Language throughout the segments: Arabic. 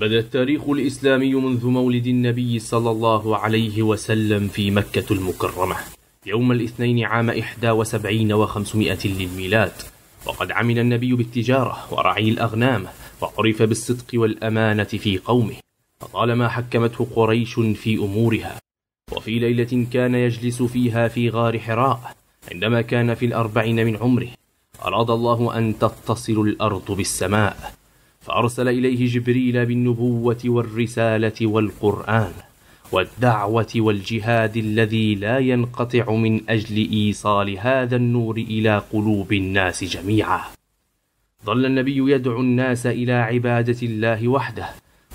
بدا التاريخ الإسلامي منذ مولد النبي صلى الله عليه وسلم في مكة المكرمة يوم الاثنين عام 71 و500 للميلاد وقد عمل النبي بالتجارة ورعي الأغنام وعرف بالصدق والأمانة في قومه فطالما حكمته قريش في أمورها وفي ليلة كان يجلس فيها في غار حراء عندما كان في الأربعين من عمره أراد الله أن تتصل الأرض بالسماء فأرسل إليه جبريل بالنبوة والرسالة والقرآن والدعوة والجهاد الذي لا ينقطع من أجل إيصال هذا النور إلى قلوب الناس جميعا ظل النبي يدعو الناس إلى عبادة الله وحده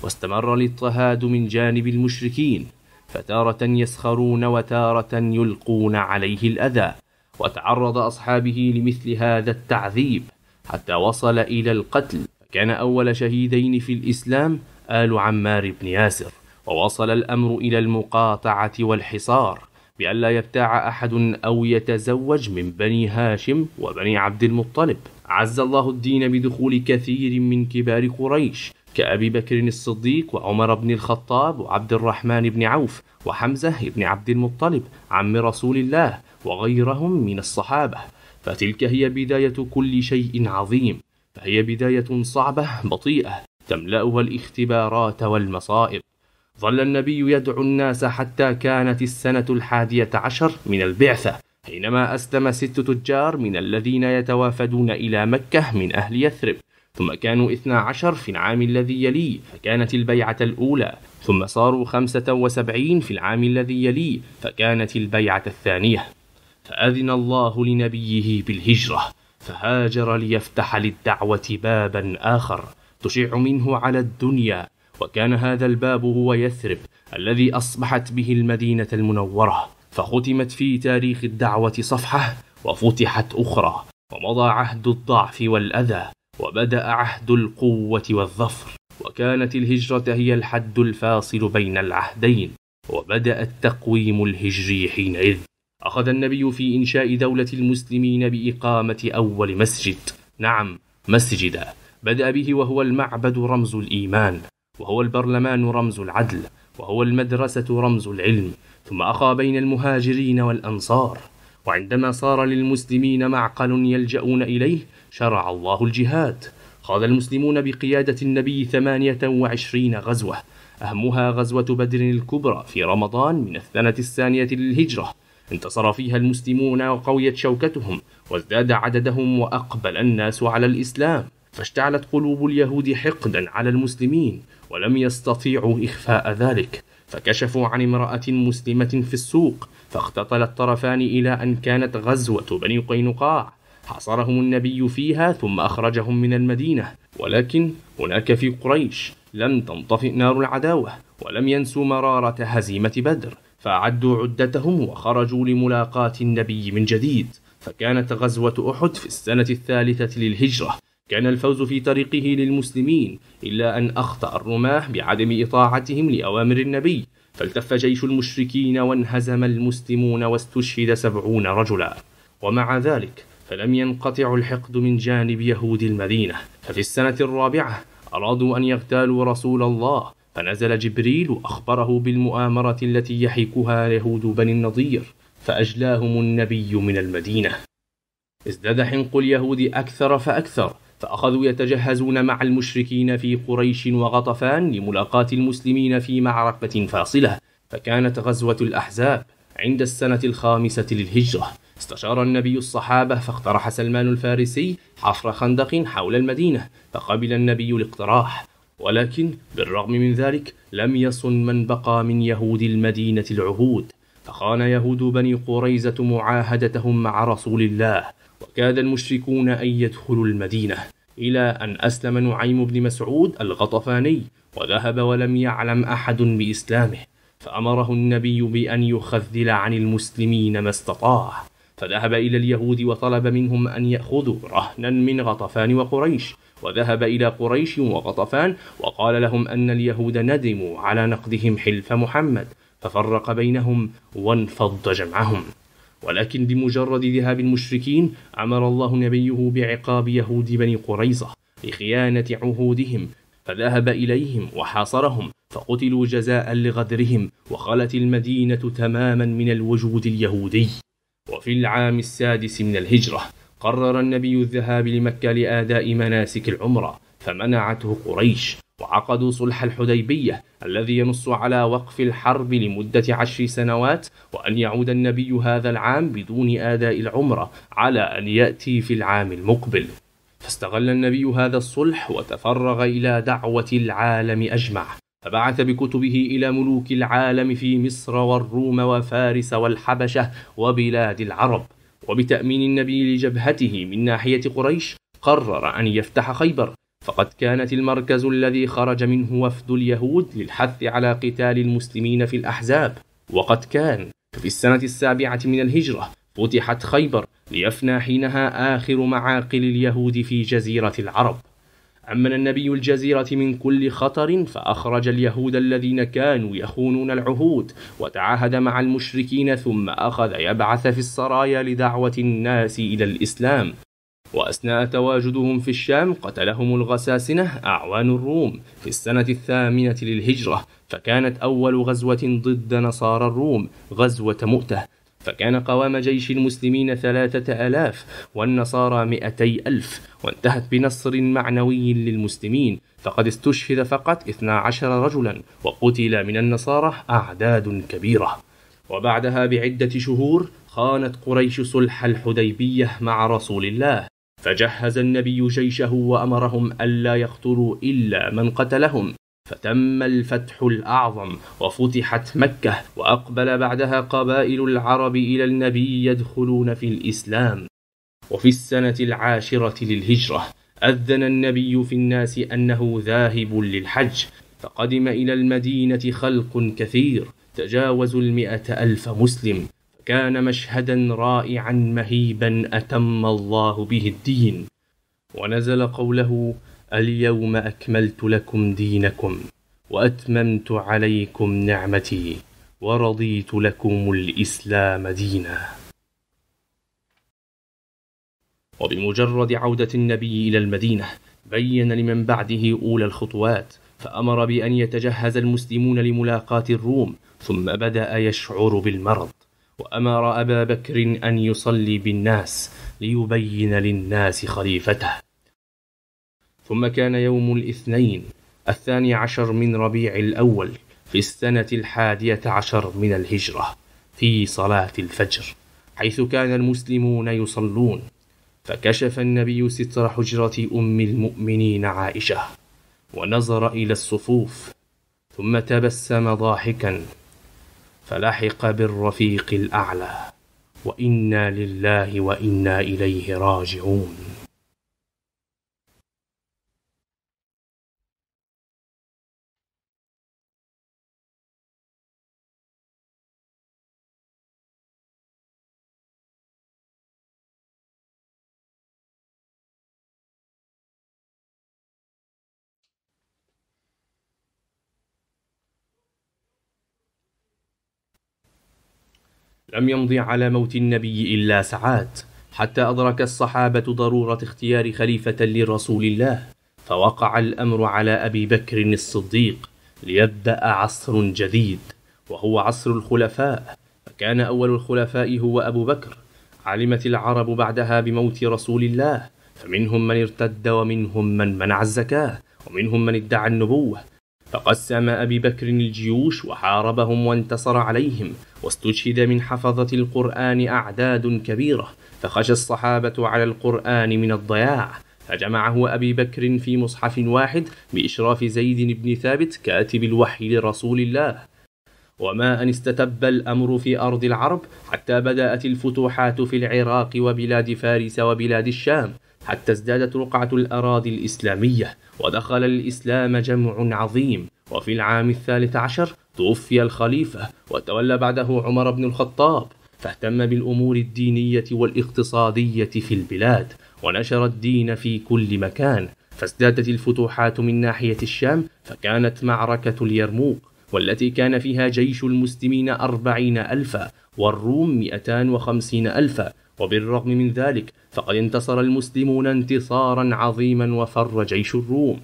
واستمر الاضطهاد من جانب المشركين فتارة يسخرون وتارة يلقون عليه الأذى وتعرض أصحابه لمثل هذا التعذيب حتى وصل إلى القتل كان أول شهيدين في الإسلام آل عمار بن ياسر ووصل الأمر إلى المقاطعة والحصار بألا يبتاع أحد أو يتزوج من بني هاشم وبني عبد المطلب عز الله الدين بدخول كثير من كبار قريش كأبي بكر الصديق وعمر بن الخطاب وعبد الرحمن بن عوف وحمزة بن عبد المطلب عم رسول الله وغيرهم من الصحابة فتلك هي بداية كل شيء عظيم فهي بداية صعبة بطيئة تملأها الاختبارات والمصائب ظل النبي يدعو الناس حتى كانت السنة الحادية عشر من البعثة حينما أسلم ست تجار من الذين يتوافدون إلى مكة من أهل يثرب ثم كانوا اثنا عشر في العام الذي يليه فكانت البيعة الأولى ثم صاروا خمسة وسبعين في العام الذي يليه فكانت البيعة الثانية فأذن الله لنبيه بالهجرة فهاجر ليفتح للدعوة بابا آخر تشع منه على الدنيا وكان هذا الباب هو يثرب الذي أصبحت به المدينة المنورة فختمت في تاريخ الدعوة صفحة وفتحت أخرى ومضى عهد الضعف والأذى وبدأ عهد القوة والظفر وكانت الهجرة هي الحد الفاصل بين العهدين وبدأ التقويم الهجري حينئذ أخذ النبي في إنشاء دولة المسلمين بإقامة أول مسجد نعم مسجدا بدأ به وهو المعبد رمز الإيمان وهو البرلمان رمز العدل وهو المدرسة رمز العلم ثم أخى بين المهاجرين والأنصار وعندما صار للمسلمين معقل يلجؤون إليه شرع الله الجهاد خاض المسلمون بقيادة النبي 28 غزوة أهمها غزوة بدر الكبرى في رمضان من السنة الثانية للهجرة انتصر فيها المسلمون وقويت شوكتهم وازداد عددهم وأقبل الناس على الإسلام فاشتعلت قلوب اليهود حقدا على المسلمين ولم يستطيعوا إخفاء ذلك فكشفوا عن امرأة مسلمة في السوق فاختطل الطرفان إلى أن كانت غزوة بني قينقاع حاصرهم النبي فيها ثم أخرجهم من المدينة ولكن هناك في قريش لم تنطفئ نار العداوة ولم ينسوا مرارة هزيمة بدر فأعدوا عدتهم وخرجوا لملاقاة النبي من جديد فكانت غزوة أحد في السنة الثالثة للهجرة كان الفوز في طريقه للمسلمين إلا أن أخطأ الرماة بعدم إطاعتهم لأوامر النبي فالتف جيش المشركين وانهزم المسلمون واستشهد سبعون رجلا ومع ذلك فلم ينقطع الحقد من جانب يهود المدينة ففي السنة الرابعة أرادوا أن يغتالوا رسول الله فنزل جبريل وأخبره بالمؤامرة التي يحيكها يهود بني النضير فأجلاهم النبي من المدينة ازداد حنق اليهود أكثر فأكثر فأخذوا يتجهزون مع المشركين في قريش وغطفان لملاقاة المسلمين في معركة فاصلة فكانت غزوة الأحزاب عند السنة الخامسة للهجرة استشار النبي الصحابة فاقترح سلمان الفارسي حفر خندق حول المدينة فقبل النبي الاقتراح ولكن بالرغم من ذلك لم يصن من بقى من يهود المدينة العهود فخان يهود بني قريزة معاهدتهم مع رسول الله وكاد المشركون أن يدخلوا المدينة إلى أن أسلم نعيم بن مسعود الغطفاني وذهب ولم يعلم أحد بإسلامه فأمره النبي بأن يخذل عن المسلمين ما استطاع فذهب إلى اليهود وطلب منهم أن يأخذوا رهنا من غطفان وقريش وذهب إلى قريش وغطفان وقال لهم أن اليهود ندموا على نقدهم حلف محمد ففرق بينهم وانفض جمعهم ولكن بمجرد ذهاب المشركين أمر الله نبيه بعقاب يهود بني قريظة لخيانة عهودهم فذهب إليهم وحاصرهم فقتلوا جزاء لغدرهم وخلت المدينة تماما من الوجود اليهودي وفي العام السادس من الهجرة قرر النبي الذهاب لمكة لآداء مناسك العمرة فمنعته قريش وعقدوا صلح الحديبية الذي ينص على وقف الحرب لمدة عشر سنوات وأن يعود النبي هذا العام بدون آداء العمرة على أن يأتي في العام المقبل فاستغل النبي هذا الصلح وتفرغ إلى دعوة العالم أجمع فبعث بكتبه إلى ملوك العالم في مصر والروم وفارس والحبشة وبلاد العرب وبتأمين النبي لجبهته من ناحية قريش قرر أن يفتح خيبر فقد كانت المركز الذي خرج منه وفد اليهود للحث على قتال المسلمين في الأحزاب وقد كان في السنة السابعة من الهجرة فتحت خيبر ليفنى حينها آخر معاقل اليهود في جزيرة العرب أمن النبي الجزيرة من كل خطر فأخرج اليهود الذين كانوا يخونون العهود وتعاهد مع المشركين ثم أخذ يبعث في السرايا لدعوة الناس إلى الإسلام وأثناء تواجدهم في الشام قتلهم الغساسنة أعوان الروم في السنة الثامنة للهجرة فكانت أول غزوة ضد نصارى الروم غزوة مؤتة فكان قوام جيش المسلمين ثلاثة آلاف والنصارى مئتي ألف وانتهت بنصر معنوي للمسلمين فقد استشهد فقط 12 رجلا وقتل من النصارى أعداد كبيرة وبعدها بعدة شهور خانت قريش صلح الحديبية مع رسول الله فجهز النبي جيشه وأمرهم ألا يقتلوا إلا من قتلهم فتم الفتح الأعظم وفتحت مكة وأقبل بعدها قبائل العرب إلى النبي يدخلون في الإسلام وفي السنة العاشرة للهجرة أذن النبي في الناس أنه ذاهب للحج فقدم إلى المدينة خلق كثير تجاوزوا المئة ألف مسلم كان مشهدا رائعا مهيبا أتم الله به الدين ونزل قوله اليوم أكملت لكم دينكم وأتممت عليكم نعمتي ورضيت لكم الإسلام دينا وبمجرد عودة النبي إلى المدينة بين لمن بعده أولى الخطوات فأمر بأن يتجهز المسلمون لملاقاة الروم ثم بدأ يشعر بالمرض وأمر أبا بكر أن يصلي بالناس ليبين للناس خليفته ثم كان يوم الاثنين الثاني عشر من ربيع الأول في السنة الحادية عشر من الهجرة في صلاة الفجر حيث كان المسلمون يصلون فكشف النبي ستر حجرة أم المؤمنين عائشة ونظر إلى الصفوف ثم تبسم ضاحكا فلحق بالرفيق الأعلى وإنا لله وإنا إليه راجعون لم يمضي على موت النبي إلا ساعات حتى أدرك الصحابة ضرورة اختيار خليفة لرسول الله فوقع الأمر على أبي بكر الصديق ليبدأ عصر جديد وهو عصر الخلفاء فكان أول الخلفاء هو أبو بكر علمت العرب بعدها بموت رسول الله فمنهم من ارتد ومنهم من منع الزكاة ومنهم من ادعى النبوة فقسم أبي بكر الجيوش وحاربهم وانتصر عليهم واستشهد من حفظة القرآن أعداد كبيرة فخشى الصحابة على القرآن من الضياع فجمعه أبي بكر في مصحف واحد بإشراف زيد بن ثابت كاتب الوحي لرسول الله وما أن استتب الأمر في أرض العرب حتى بدأت الفتوحات في العراق وبلاد فارس وبلاد الشام حتى ازدادت رقعة الأراضي الإسلامية ودخل الإسلام جمع عظيم وفي العام الثالث عشر توفي الخليفة وتولى بعده عمر بن الخطاب فاهتم بالأمور الدينية والاقتصادية في البلاد ونشر الدين في كل مكان فازدادت الفتوحات من ناحية الشام فكانت معركة اليرموك والتي كان فيها جيش المسلمين أربعين ألفا والروم مئتان وخمسين ألفا وبالرغم من ذلك فقد انتصر المسلمون انتصارا عظيما وفر جيش الروم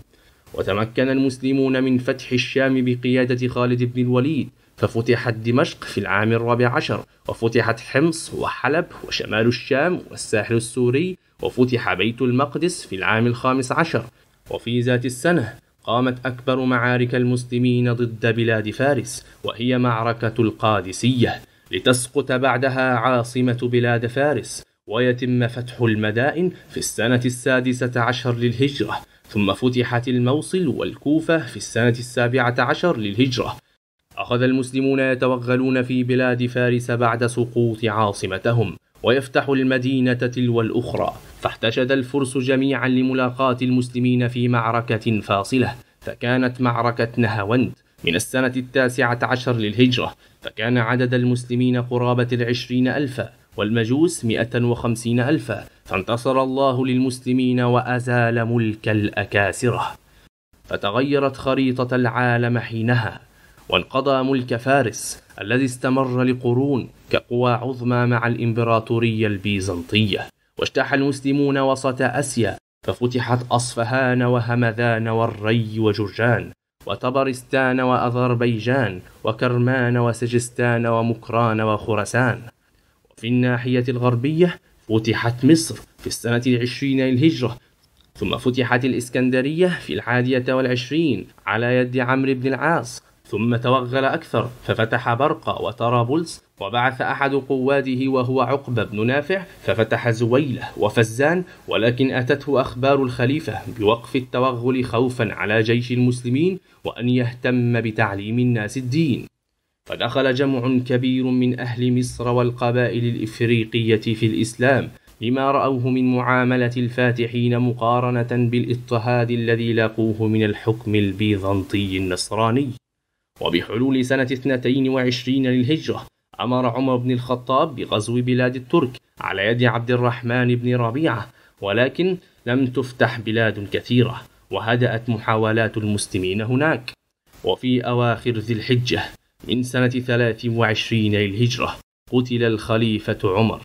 وتمكن المسلمون من فتح الشام بقيادة خالد بن الوليد ففتحت دمشق في العام الرابع عشر وفتحت حمص وحلب وشمال الشام والساحل السوري وفتح بيت المقدس في العام الخامس عشر وفي ذات السنة قامت أكبر معارك المسلمين ضد بلاد فارس وهي معركة القادسية لتسقط بعدها عاصمة بلاد فارس ويتم فتح المدائن في السنة السادسة عشر للهجرة ثم فتحت الموصل والكوفة في السنة السابعة عشر للهجرة أخذ المسلمون يتوغلون في بلاد فارس بعد سقوط عاصمتهم ويفتح المدينة تلو الأخرى فاحتشد الفرس جميعا لملاقاة المسلمين في معركة فاصلة فكانت معركة نهاوند من السنة التاسعة عشر للهجرة فكان عدد المسلمين قرابة العشرين ألفا والمجوس مئة وخمسين ألفا فانتصر الله للمسلمين وأزال ملك الأكاسرة فتغيرت خريطة العالم حينها وانقضى ملك فارس الذي استمر لقرون كقوى عظمى مع الإمبراطورية البيزنطية واجتاح المسلمون وسط آسيا ففتحت أصفهان وهمذان والري وجرجان وطبرستان وأذربيجان وكرمان وسجستان ومكران وخرسان وفي الناحية الغربية فتحت مصر في السنة العشرين للهجرة ثم فتحت الإسكندرية في الحادية والعشرين على يد عمرو بن العاص ثم توغل أكثر ففتح برقة وطرابلس وبعث أحد قواده وهو عقبة بن نافع ففتح زويلة وفزان ولكن أتته أخبار الخليفة بوقف التوغل خوفا على جيش المسلمين وأن يهتم بتعليم الناس الدين فدخل جمع كبير من أهل مصر والقبائل الإفريقية في الإسلام لما رأوه من معاملة الفاتحين مقارنة بالاضطهاد الذي لاقوه من الحكم البيزنطي النصراني وبحلول سنة 22 للهجرة أمر عمر بن الخطاب بغزو بلاد الترك على يد عبد الرحمن بن ربيعة ولكن لم تفتح بلاد كثيرة وهدأت محاولات المسلمين هناك وفي أواخر ذي الحجة من سنة 23 للهجرة قتل الخليفة عمر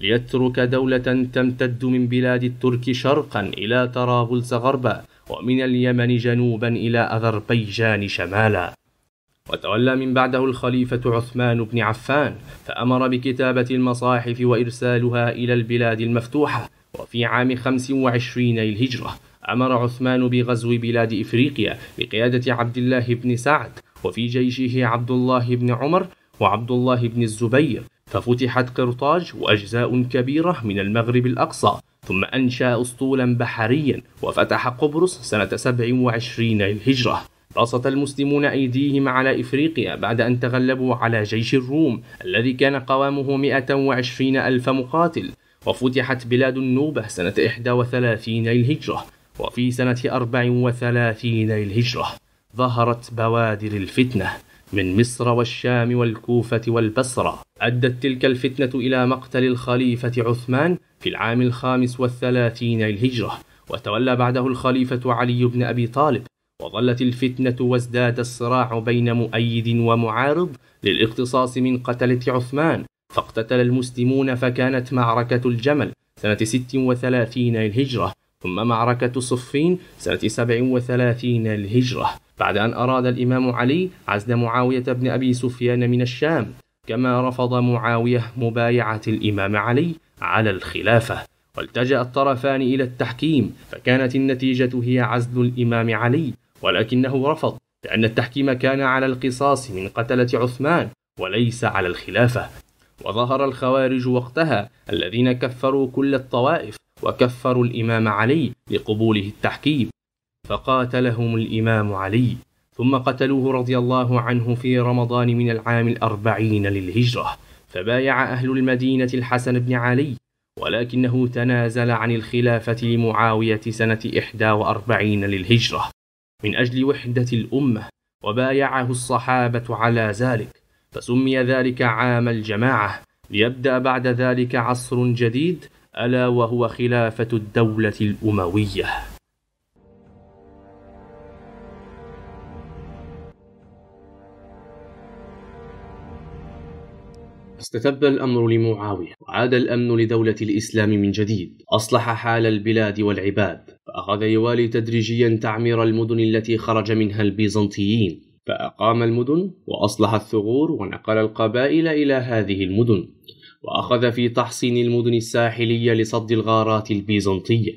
ليترك دولة تمتد من بلاد الترك شرقا إلى طرابلس غربا ومن اليمن جنوبا إلى أذربيجان شمالا وتولى من بعده الخليفة عثمان بن عفان فأمر بكتابة المصاحف وإرسالها إلى البلاد المفتوحة وفي عام 25 للهجرة أمر عثمان بغزو بلاد إفريقيا بقيادة عبد الله بن سعد وفي جيشه عبد الله بن عمر وعبد الله بن الزبير ففتحت قرطاج وأجزاء كبيرة من المغرب الأقصى ثم أنشأ أسطولا بحريا وفتح قبرص سنة 27 للهجرة بسط المسلمون أيديهم على إفريقيا بعد أن تغلبوا على جيش الروم الذي كان قوامه 120 ألف مقاتل وفتحت بلاد النوبة سنة 31 للهجرة وفي سنة 34 للهجرة ظهرت بوادر الفتنة من مصر والشام والكوفة والبصرة أدت تلك الفتنة إلى مقتل الخليفة عثمان في العام الخامس والثلاثين للهجرة وتولى بعده الخليفة علي بن أبي طالب وظلت الفتنة وازداد الصراع بين مؤيد ومعارض للاقتصاص من قتلة عثمان فاقتتل المسلمون فكانت معركة الجمل سنة 36 للهجرة ثم معركة صفين سنة 37 للهجرة بعد أن أراد الإمام علي عزل معاوية بن أبي سفيان من الشام كما رفض معاوية مبايعة الإمام علي على الخلافة والتجأ الطرفان إلى التحكيم فكانت النتيجة هي عزل الإمام علي ولكنه رفض لأن التحكيم كان على القصاص من قتلة عثمان وليس على الخلافة وظهر الخوارج وقتها الذين كفروا كل الطوائف وكفروا الإمام علي لقبوله التحكيم فقاتلهم الإمام علي ثم قتلوه رضي الله عنه في رمضان من العام الأربعين للهجرة فبايع أهل المدينة الحسن بن علي ولكنه تنازل عن الخلافة لمعاوية سنة إحدى وأربعين للهجرة من أجل وحدة الأمة وبايعه الصحابة على ذلك فسمي ذلك عام الجماعة ليبدأ بعد ذلك عصر جديد ألا وهو خلافة الدولة الأموية استتب الأمر لمعاوية وعاد الأمن لدولة الإسلام من جديد أصلح حال البلاد والعباد فأخذ يوالي تدريجيا تعمير المدن التي خرج منها البيزنطيين فأقام المدن وأصلح الثغور ونقل القبائل إلى هذه المدن وأخذ في تحصين المدن الساحلية لصد الغارات البيزنطية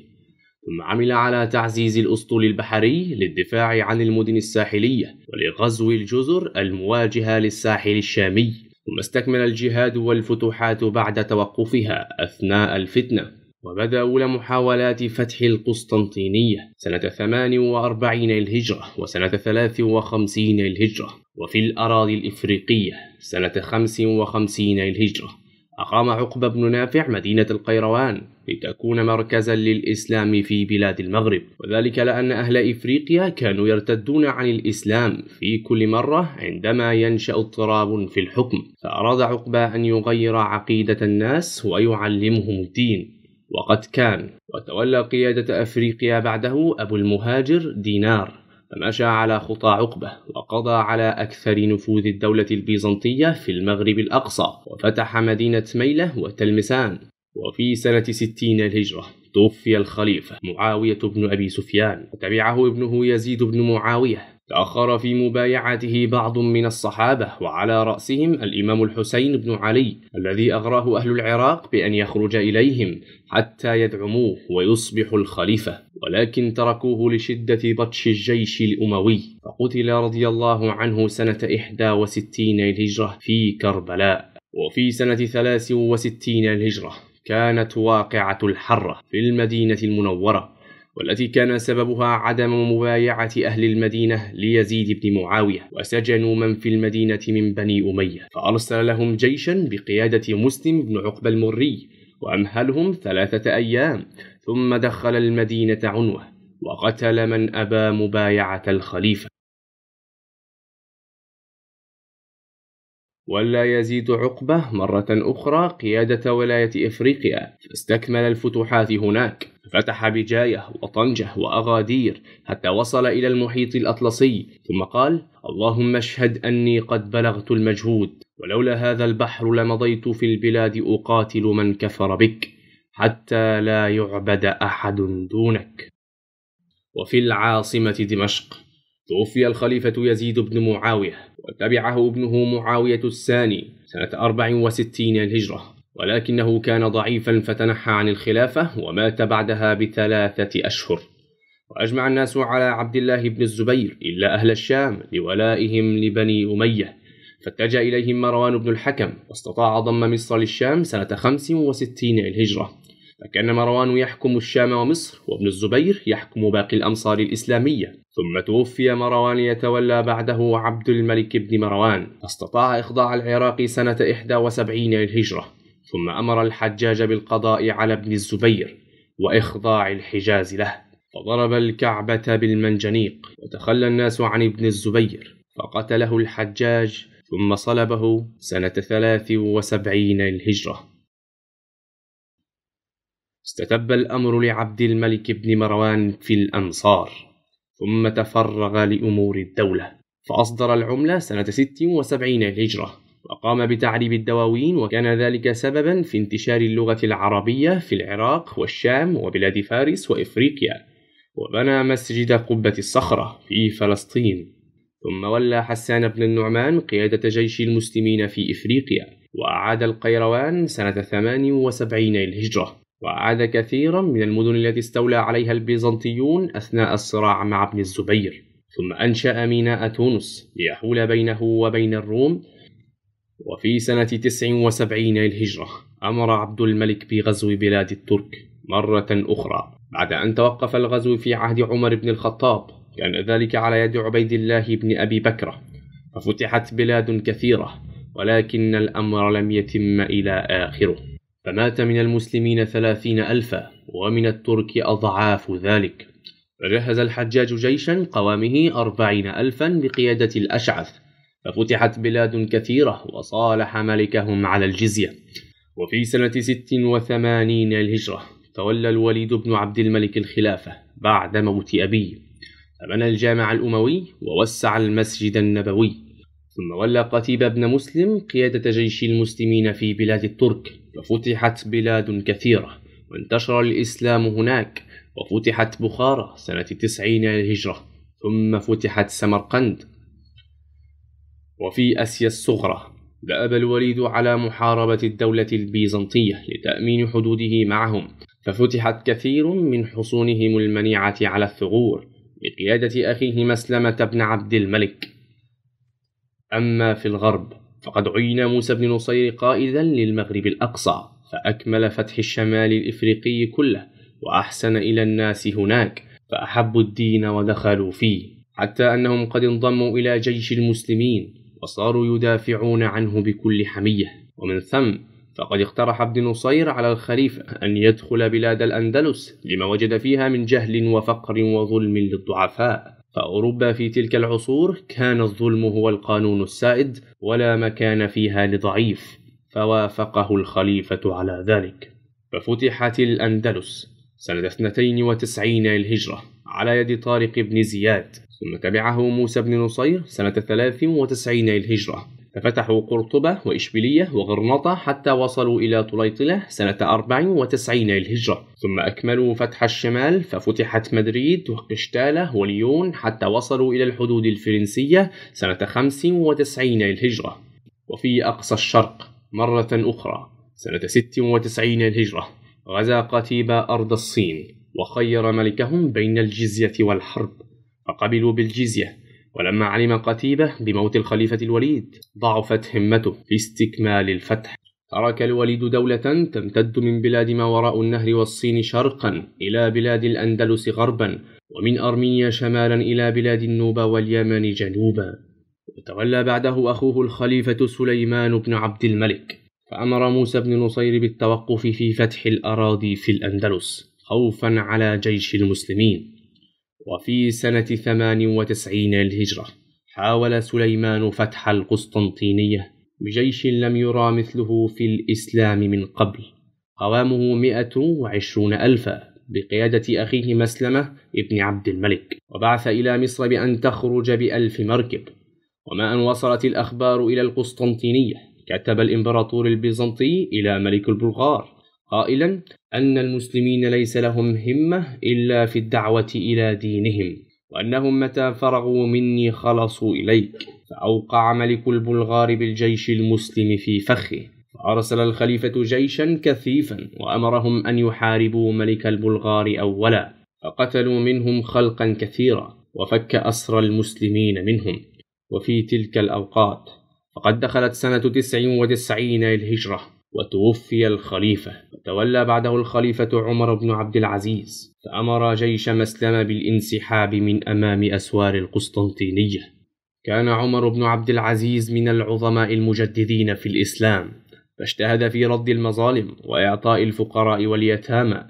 ثم عمل على تعزيز الأسطول البحري للدفاع عن المدن الساحلية ولغزو الجزر المواجهة للساحل الشامي ثم استكمل الجهاد والفتوحات بعد توقفها أثناء الفتنة وبدأ أولى محاولات فتح القسطنطينية سنة 48 للهجرة وسنة 53 للهجرة وفي الأراضي الإفريقية سنة 55 للهجرة أقام عقبة بن نافع مدينة القيروان لتكون مركزا للإسلام في بلاد المغرب وذلك لأن أهل إفريقيا كانوا يرتدون عن الإسلام في كل مرة عندما ينشأ اضطراب في الحكم فأراد عقبة أن يغير عقيدة الناس ويعلمهم الدين وقد كان وتولى قيادة أفريقيا بعده أبو المهاجر دينار فمشى على خطى عقبة وقضى على أكثر نفوذ الدولة البيزنطية في المغرب الأقصى وفتح مدينة ميلة وتلمسان وفي سنة 60 الهجرة توفي الخليفة معاوية بن أبي سفيان وتبعه ابنه يزيد بن معاوية تأخر في مبايعته بعض من الصحابة وعلى رأسهم الإمام الحسين بن علي الذي أغراه أهل العراق بأن يخرج إليهم حتى يدعموه ويصبح الخليفة ولكن تركوه لشدة بطش الجيش الأموي فقتل رضي الله عنه سنة 61 الهجرة في كربلاء وفي سنة 63 الهجرة كانت واقعة الحرة في المدينة المنورة والتي كان سببها عدم مبايعة أهل المدينة ليزيد بن معاوية وسجنوا من في المدينة من بني أمية فأرسل لهم جيشا بقيادة مسلم بن عقبة المري وأمهلهم ثلاثة أيام ثم دخل المدينة عنوة وقتل من أبى مبايعة الخليفة ولا يزيد عقبة مرة أخرى قيادة ولاية إفريقيا فاستكمل الفتوحات هناك فتح بجاية وطنجة وأغادير حتى وصل إلى المحيط الأطلسي ثم قال اللهم اشهد أني قد بلغت المجهود ولولا هذا البحر لمضيت في البلاد أقاتل من كفر بك حتى لا يعبد أحد دونك وفي العاصمة دمشق توفي الخليفة يزيد بن معاوية وتبعه ابنه معاوية الثاني سنة 64 الهجرة ولكنه كان ضعيفا فتنحى عن الخلافة ومات بعدها بثلاثة أشهر وأجمع الناس على عبد الله بن الزبير إلا أهل الشام لولائهم لبني أمية فاتجأ إليهم مروان بن الحكم واستطاع ضم مصر للشام سنة 65 الهجرة فكان مروان يحكم الشام ومصر وابن الزبير يحكم باقي الأمصار الإسلامية ثم توفي مروان يتولى بعده عبد الملك بن مروان استطاع إخضاع العراق سنة 71 للهجرة ثم أمر الحجاج بالقضاء على ابن الزبير وإخضاع الحجاز له فضرب الكعبة بالمنجنيق وتخلى الناس عن ابن الزبير فقتله الحجاج ثم صلبه سنة 73 للهجرة استتب الأمر لعبد الملك بن مروان في الأنصار ثم تفرغ لأمور الدولة فأصدر العملة سنة 76 هجرة وقام بتعريب الدواوين وكان ذلك سببا في انتشار اللغة العربية في العراق والشام وبلاد فارس وإفريقيا وبنى مسجد قبة الصخرة في فلسطين ثم ولى حسان بن النعمان قيادة جيش المسلمين في إفريقيا وأعاد القيروان سنة 78 للهجرة وأعاد كثيرا من المدن التي استولى عليها البيزنطيون أثناء الصراع مع ابن الزبير ثم أنشأ ميناء تونس ليحول بينه وبين الروم وفي سنة 79 للهجرة أمر عبد الملك بغزو بلاد الترك مرة أخرى بعد أن توقف الغزو في عهد عمر بن الخطاب كان ذلك على يد عبيد الله بن أبي بكرة ففتحت بلاد كثيرة ولكن الأمر لم يتم إلى آخره فمات من المسلمين ثلاثين ألفا ومن الترك أضعاف ذلك فجهز الحجاج جيشا قوامه أربعين ألفا بقيادة الأشعث ففتحت بلاد كثيرة وصالح ملكهم على الجزية وفي سنة ست وثمانين الهجرة تولى الوليد بن عبد الملك الخلافة بعد موت أبيه فبنى الجامع الأموي ووسع المسجد النبوي ثم ولى قتيبة بن مسلم قيادة جيش المسلمين في بلاد الترك وفتحت بلاد كثيرة وانتشر الإسلام هناك وفتحت بخارى سنة تسعين للهجرة ثم فتحت سمرقند وفي آسيا الصغرى دأب الوليد على محاربة الدولة البيزنطية لتأمين حدوده معهم ففتحت كثير من حصونهم المنيعة على الثغور بقيادة أخيه مسلمة بن عبد الملك أما في الغرب فقد عين موسى بن نصير قائدا للمغرب الأقصى فأكمل فتح الشمال الإفريقي كله وأحسن إلى الناس هناك فأحبوا الدين ودخلوا فيه حتى أنهم قد انضموا إلى جيش المسلمين وصاروا يدافعون عنه بكل حمية ومن ثم فقد اقترح ابن نصير على الخليفة أن يدخل بلاد الأندلس لما وجد فيها من جهل وفقر وظلم للضعفاء فأوروبا في تلك العصور كان الظلم هو القانون السائد ولا مكان فيها لضعيف فوافقه الخليفة على ذلك ففتحت الأندلس سنة 92 للهجرة على يد طارق بن زياد ثم تبعه موسى بن نصير سنة 93 للهجرة ففتحوا قرطبة وإشبيلية وغرناطة حتى وصلوا إلى طليطلة سنة 94 للهجرة ثم أكملوا فتح الشمال ففتحت مدريد وقشتالة وليون حتى وصلوا إلى الحدود الفرنسية سنة 95 للهجرة وفي أقصى الشرق مرة أخرى سنة 96 للهجرة غزا قتيبة أرض الصين وخير ملكهم بين الجزية والحرب فقبلوا بالجزية ولما علم قتيبة بموت الخليفة الوليد ضعفت همته في استكمال الفتح ترك الوليد دولة تمتد من بلاد ما وراء النهر والصين شرقا إلى بلاد الأندلس غربا ومن أرمينيا شمالا إلى بلاد النوبة واليمن جنوبا وتولى بعده أخوه الخليفة سليمان بن عبد الملك فأمر موسى بن نصير بالتوقف في فتح الأراضي في الأندلس خوفا على جيش المسلمين وفي سنة 98 للهجرة حاول سليمان فتح القسطنطينية بجيش لم يرى مثله في الإسلام من قبل قوامه 120 ألفا بقيادة أخيه مسلمة ابن عبد الملك وبعث إلى مصر بأن تخرج بألف مركب وما أن وصلت الأخبار إلى القسطنطينية كتب الإمبراطور البيزنطي إلى ملك البلغار قائلا أن المسلمين ليس لهم همة إلا في الدعوة إلى دينهم وأنهم متى فرغوا مني خلصوا إليك فأوقع ملك البلغار بالجيش المسلم في فخه فأرسل الخليفة جيشا كثيفا وأمرهم أن يحاربوا ملك البلغار أولا فقتلوا منهم خلقا كثيرا وفك أسر المسلمين منهم وفي تلك الأوقات فقد دخلت سنة تسع وتسعين للهجرة وتوفي الخليفة وتولى بعده الخليفة عمر بن عبد العزيز فأمر جيش مسلمة بالانسحاب من أمام أسوار القسطنطينية كان عمر بن عبد العزيز من العظماء المجددين في الإسلام فاجتهد في رد المظالم وإعطاء الفقراء واليتامى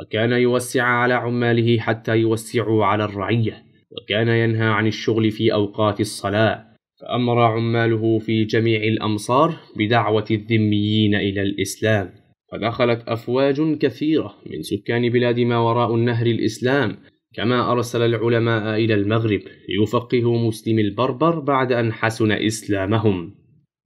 وكان يوسع على عماله حتى يوسعوا على الرعية وكان ينهى عن الشغل في أوقات الصلاة فأمر عماله في جميع الأمصار بدعوة الذميين إلى الإسلام فدخلت أفواج كثيرة من سكان بلاد ما وراء النهر الإسلام كما أرسل العلماء إلى المغرب ليفقهوا مسلم البربر بعد أن حسن إسلامهم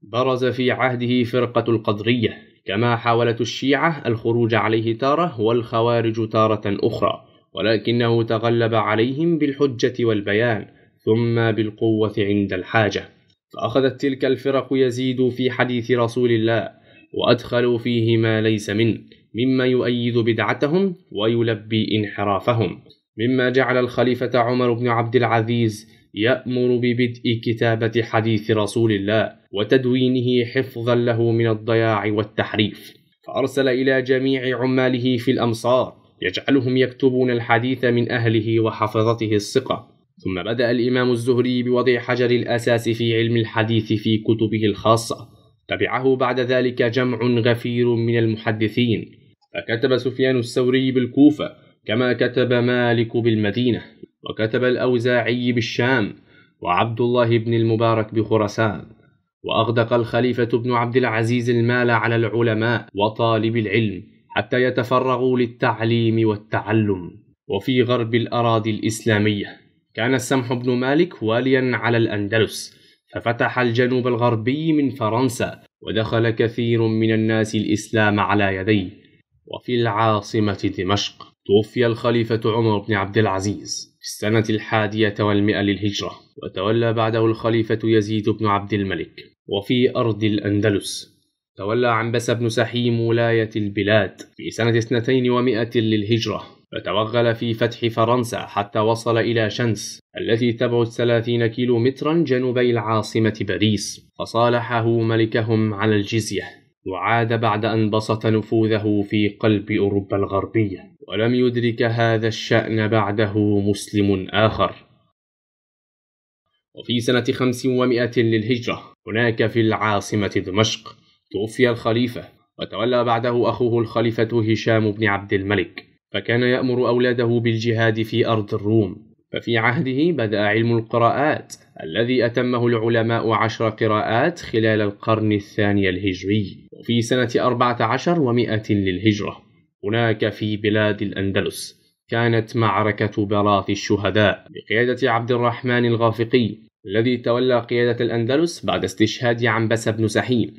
برز في عهده فرقة القدرية كما حاولت الشيعة الخروج عليه تارة والخوارج تارة أخرى ولكنه تغلب عليهم بالحجة والبيان ثم بالقوة عند الحاجة فأخذت تلك الفرق يزيد في حديث رسول الله وأدخلوا فيه ما ليس منه مما يؤيد بدعتهم ويلبي انحرافهم مما جعل الخليفة عمر بن عبد العزيز يأمر ببدء كتابة حديث رسول الله وتدوينه حفظا له من الضياع والتحريف فأرسل إلى جميع عماله في الأمصار يجعلهم يكتبون الحديث من أهله وحفظته الثقة ثم بدأ الإمام الزهري بوضع حجر الأساس في علم الحديث في كتبه الخاصة تبعه بعد ذلك جمع غفير من المحدثين فكتب سفيان الثوري بالكوفة كما كتب مالك بالمدينة وكتب الأوزاعي بالشام وعبد الله بن المبارك بخراسان وأغدق الخليفة بن عبد العزيز المال على العلماء وطالب العلم حتى يتفرغوا للتعليم والتعلم وفي غرب الأراضي الإسلامية كان السمح بن مالك واليا على الأندلس ففتح الجنوب الغربي من فرنسا ودخل كثير من الناس الإسلام على يديه وفي العاصمة دمشق توفي الخليفة عمر بن عبد العزيز في السنة الحادية والمئة للهجرة وتولى بعده الخليفة يزيد بن عبد الملك وفي أرض الأندلس تولى عنبس بن سحيم ولاية البلاد في سنة اثنتين ومئة للهجرة فتوغل في فتح فرنسا حتى وصل إلى شنس التي تبعد 30 كيلو مترا جنوبي العاصمة باريس فصالحه ملكهم على الجزية وعاد بعد أن بسط نفوذه في قلب أوروبا الغربية ولم يدرك هذا الشأن بعده مسلم آخر وفي سنة خمس ومائة للهجرة هناك في العاصمة دمشق توفي الخليفة وتولى بعده أخوه الخليفة هشام بن عبد الملك فكان يأمر أولاده بالجهاد في أرض الروم ففي عهده بدأ علم القراءات الذي أتمه العلماء عشر قراءات خلال القرن الثاني الهجري وفي سنة أربعة عشر ومائة للهجرة هناك في بلاد الأندلس كانت معركة براث الشهداء بقيادة عبد الرحمن الغافقي الذي تولى قيادة الأندلس بعد استشهاد عنبسة بن سحيم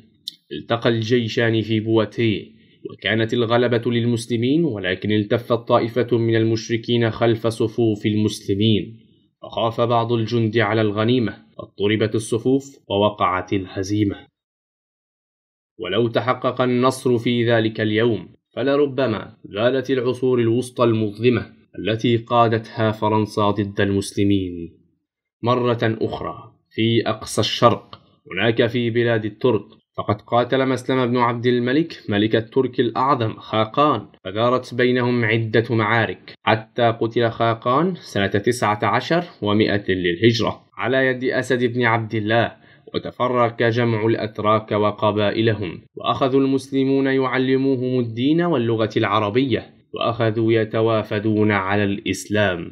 التقى الجيشان في بواتيه وكانت الغلبة للمسلمين ولكن التفت طائفة من المشركين خلف صفوف المسلمين فخاف بعض الجند على الغنيمة فاضطربت الصفوف ووقعت الهزيمة ولو تحقق النصر في ذلك اليوم فلربما زالت العصور الوسطى المظلمة التي قادتها فرنسا ضد المسلمين مرة أخرى في أقصى الشرق هناك في بلاد الترك فقد قاتل مسلم بن عبد الملك ملك الترك الأعظم خاقان فدارت بينهم عدة معارك حتى قتل خاقان سنة 19 و100 للهجرة على يد أسد بن عبد الله وتفرق جمع الأتراك وقبائلهم وأخذوا المسلمون يعلموهم الدين واللغة العربية وأخذوا يتوافدون على الإسلام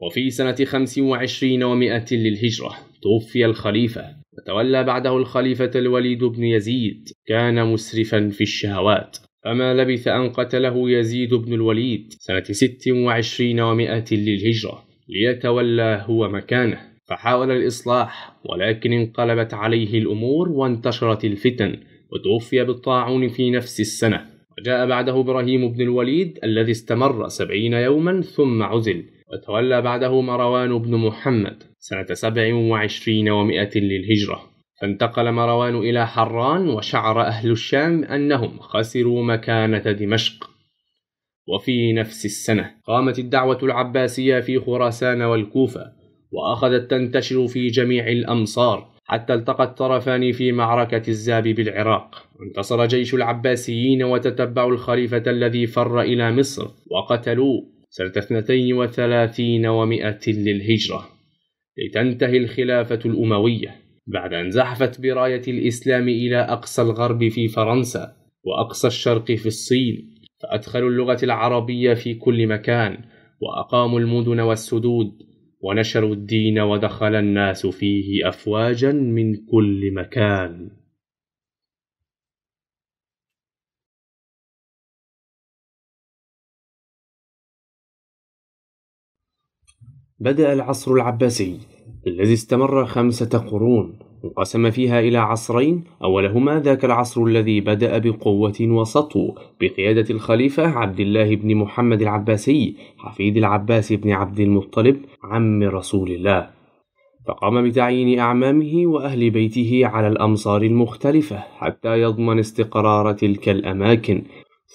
وفي سنة 25 و100 للهجرة توفي الخليفة وتولى بعده الخليفة الوليد بن يزيد كان مسرفا في الشهوات فما لبث أن قتله يزيد بن الوليد سنة 26 ومائة للهجرة ليتولى هو مكانه فحاول الإصلاح ولكن انقلبت عليه الأمور وانتشرت الفتن وتوفي بالطاعون في نفس السنة وجاء بعده إبراهيم بن الوليد الذي استمر سبعين يوما ثم عزل وتولى بعده مروان بن محمد سنة سبع وعشرين ومائة للهجرة فانتقل مروان إلى حران وشعر أهل الشام أنهم خسروا مكانة دمشق وفي نفس السنة قامت الدعوة العباسية في خراسان والكوفة وأخذت تنتشر في جميع الأمصار حتى التقى الطرفان في معركة الزاب بالعراق انتصر جيش العباسيين وتتبعوا الخليفة الذي فر إلى مصر وقتلوه سنة 32 ومائة للهجرة لتنتهي الخلافة الأموية بعد أن زحفت براية الإسلام إلى أقصى الغرب في فرنسا وأقصى الشرق في الصين فأدخلوا اللغة العربية في كل مكان وأقاموا المدن والسدود ونشروا الدين ودخل الناس فيه أفواجا من كل مكان بدأ العصر العباسي الذي استمر خمسة قرون انقسم فيها إلى عصرين أولهما ذاك العصر الذي بدأ بقوة وسطو بقيادة الخليفة عبد الله بن محمد العباسي حفيد العباس بن عبد المطلب عم رسول الله فقام بتعيين أعمامه وأهل بيته على الأمصار المختلفة حتى يضمن استقرار تلك الأماكن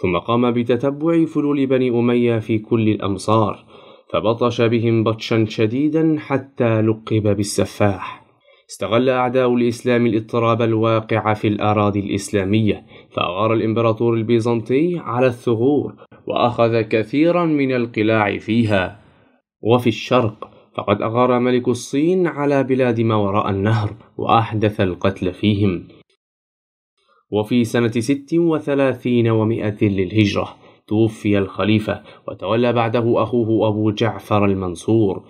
ثم قام بتتبع فلول بني أمية في كل الأمصار فبطش بهم بطشا شديدا حتى لقب بالسفاح استغل أعداء الإسلام الاضطراب الواقع في الأراضي الإسلامية فأغار الإمبراطور البيزنطي على الثغور وأخذ كثيرا من القلاع فيها وفي الشرق فقد أغار ملك الصين على بلاد ما وراء النهر وأحدث القتل فيهم وفي سنة ست وثلاثين ومائة للهجرة توفي الخليفة وتولى بعده أخوه أبو جعفر المنصور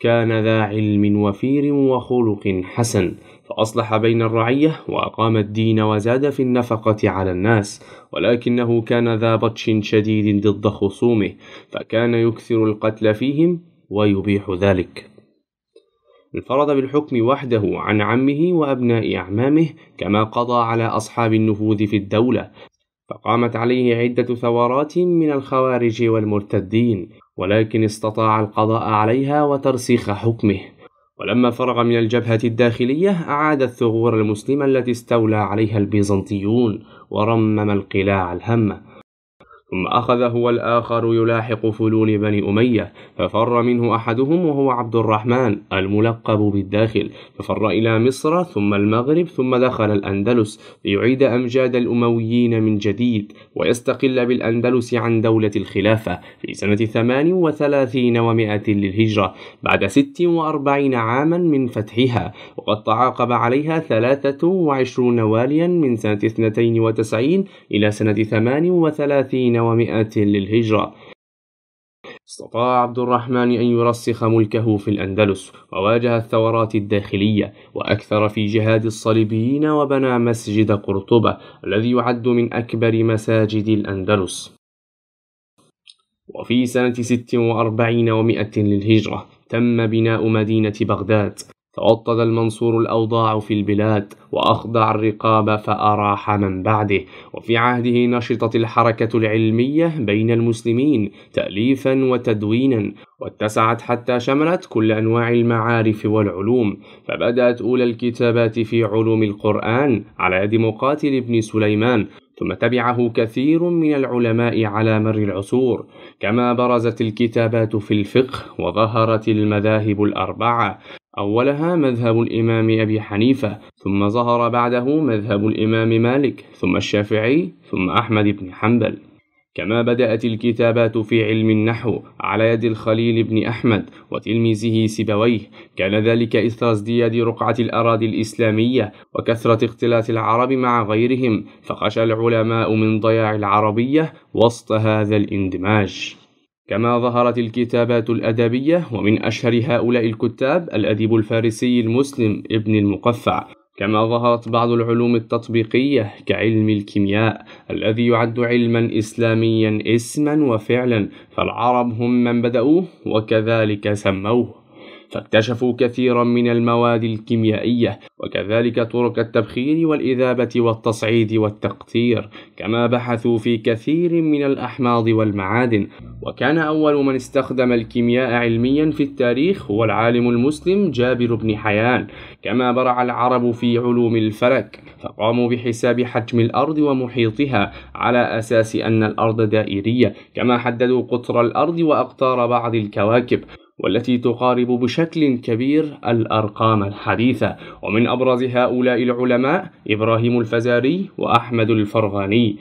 كان ذا علم وفير وخلق حسن فأصلح بين الرعية وأقام الدين وزاد في النفقة على الناس ولكنه كان ذا بطش شديد ضد خصومه فكان يكثر القتل فيهم ويبيح ذلك انفرد بالحكم وحده عن عمه وأبناء أعمامه كما قضى على أصحاب النفوذ في الدولة فقامت عليه عدة ثورات من الخوارج والمرتدين ولكن استطاع القضاء عليها وترسيخ حكمه ولما فرغ من الجبهة الداخلية أعاد الثغور المسلمة التي استولى عليها البيزنطيون ورمم القلاع الهامة ثم أخذ هو الآخر يلاحق فلول بني أمية ففر منه أحدهم وهو عبد الرحمن الملقب بالداخل ففر إلى مصر ثم المغرب ثم دخل الأندلس ليعيد أمجاد الأمويين من جديد ويستقل بالأندلس عن دولة الخلافة في سنة ثمان وثلاثين ومائة للهجرة بعد ست وأربعين عاما من فتحها وقد تعاقب عليها ثلاثة وعشرون واليا من سنة اثنتين وتسعين إلى سنة ثمان وثلاثين ومائة للهجرة استطاع عبد الرحمن أن يرسخ ملكه في الأندلس وواجه الثورات الداخلية وأكثر في جهاد الصليبيين وبنى مسجد قرطبة الذي يعد من أكبر مساجد الأندلس وفي سنة 46 ومائة للهجرة تم بناء مدينة بغداد توطد المنصور الأوضاع في البلاد وأخضع الرقاب فأراح من بعده وفي عهده نشطت الحركة العلمية بين المسلمين تأليفا وتدوينا واتسعت حتى شملت كل أنواع المعارف والعلوم فبدأت أولى الكتابات في علوم القرآن على يد مقاتل بن سليمان ثم تبعه كثير من العلماء على مر العصور كما برزت الكتابات في الفقه وظهرت المذاهب الأربعة أولها مذهب الإمام أبي حنيفة ثم ظهر بعده مذهب الإمام مالك ثم الشافعي ثم أحمد بن حنبل كما بدأت الكتابات في علم النحو على يد الخليل بن أحمد وتلميذه سيبويه كان ذلك إثر ازدياد رقعة الأراضي الإسلامية وكثرة اختلاط العرب مع غيرهم فخشى العلماء من ضياع العربية وسط هذا الاندماج كما ظهرت الكتابات الأدبية ومن أشهر هؤلاء الكتاب الأديب الفارسي المسلم ابن المقفع كما ظهرت بعض العلوم التطبيقية كعلم الكيمياء الذي يعد علما إسلاميا اسما وفعلا فالعرب هم من بدأوه وكذلك سموه فاكتشفوا كثيرا من المواد الكيميائية وكذلك طرق التبخير والإذابة والتصعيد والتقطير كما بحثوا في كثير من الأحماض والمعادن وكان أول من استخدم الكيمياء علميا في التاريخ هو العالم المسلم جابر بن حيان كما برع العرب في علوم الفلك فقاموا بحساب حجم الأرض ومحيطها على أساس أن الأرض دائرية كما حددوا قطر الأرض وأقطار بعض الكواكب والتي تقارب بشكل كبير الأرقام الحديثة ومن أبرز هؤلاء العلماء إبراهيم الفزاري وأحمد الفرغاني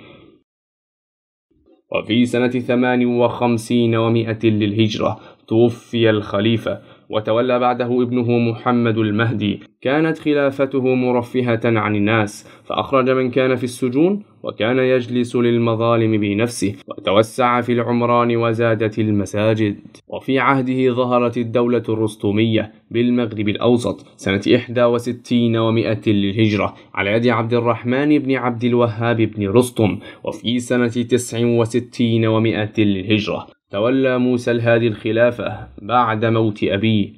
وفي سنة 58 ومائة للهجرة توفي الخليفة وتولى بعده ابنه محمد المهدي كانت خلافته مرفهة عن الناس فأخرج من كان في السجون وكان يجلس للمظالم بنفسه وتوسع في العمران وزادت المساجد وفي عهده ظهرت الدولة الرستومية بالمغرب الأوسط سنة 61 و100 للهجرة على يد عبد الرحمن بن عبد الوهاب بن رستم وفي سنة 69 و100 للهجرة تولى موسى الهادي الخلافة بعد موت أبيه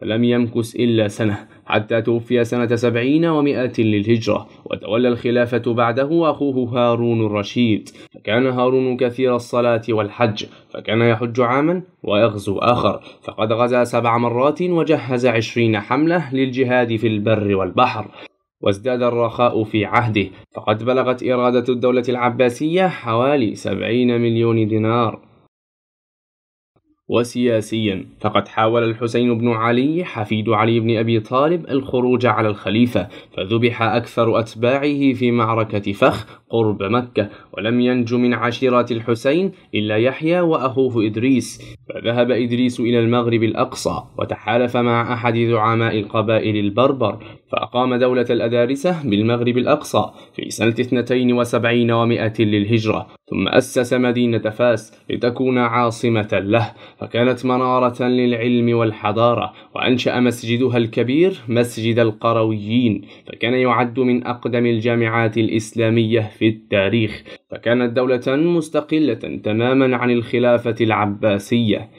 فلم يمكث إلا سنة حتى توفي سنة سبعين ومائة للهجرة وتولى الخلافة بعده أخوه هارون الرشيد فكان هارون كثير الصلاة والحج فكان يحج عاما ويغزو آخر فقد غزا سبع مرات وجهز عشرين حملة للجهاد في البر والبحر وازداد الرخاء في عهده فقد بلغت إرادة الدولة العباسية حوالي سبعين مليون دينار وسياسيا فقد حاول الحسين بن علي حفيد علي بن أبي طالب الخروج على الخليفة فذبح أكثر أتباعه في معركة فخ قرب مكة ولم ينج من عشيرة الحسين إلا يحيى وأخوه إدريس فذهب إدريس إلى المغرب الأقصى وتحالف مع أحد زعماء القبائل البربر فأقام دولة الأدارسة بالمغرب الأقصى في سنة 72 و100 للهجرة ثم أسس مدينة فاس لتكون عاصمة له فكانت منارة للعلم والحضارة وأنشأ مسجدها الكبير مسجد القرويين فكان يعد من أقدم الجامعات الإسلامية في التاريخ فكانت دولة مستقلة تماما عن الخلافة العباسية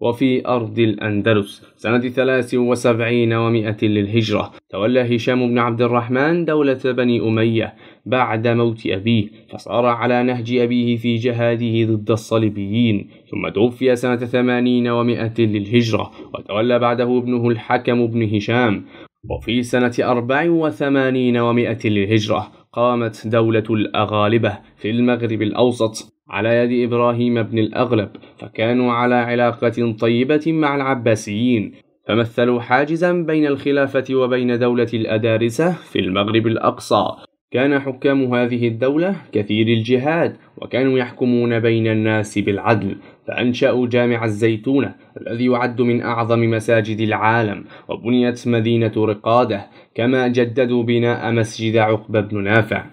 وفي أرض الأندلس سنة 73 و100 للهجرة تولى هشام بن عبد الرحمن دولة بني أمية بعد موت أبيه فصار على نهج أبيه في جهاده ضد الصليبيين ثم توفي سنة 80 و100 للهجرة وتولى بعده ابنه الحكم بن هشام وفي سنة 84 ومائة للهجرة قامت دولة الأغالبة في المغرب الأوسط على يد إبراهيم بن الأغلب فكانوا على علاقة طيبة مع العباسيين فمثلوا حاجزا بين الخلافة وبين دولة الأدارسة في المغرب الأقصى كان حكام هذه الدولة كثير الجهاد وكانوا يحكمون بين الناس بالعدل فأنشأوا جامع الزيتونة الذي يعد من أعظم مساجد العالم وبنيت مدينة رقادة كما جددوا بناء مسجد عقبة بن نافع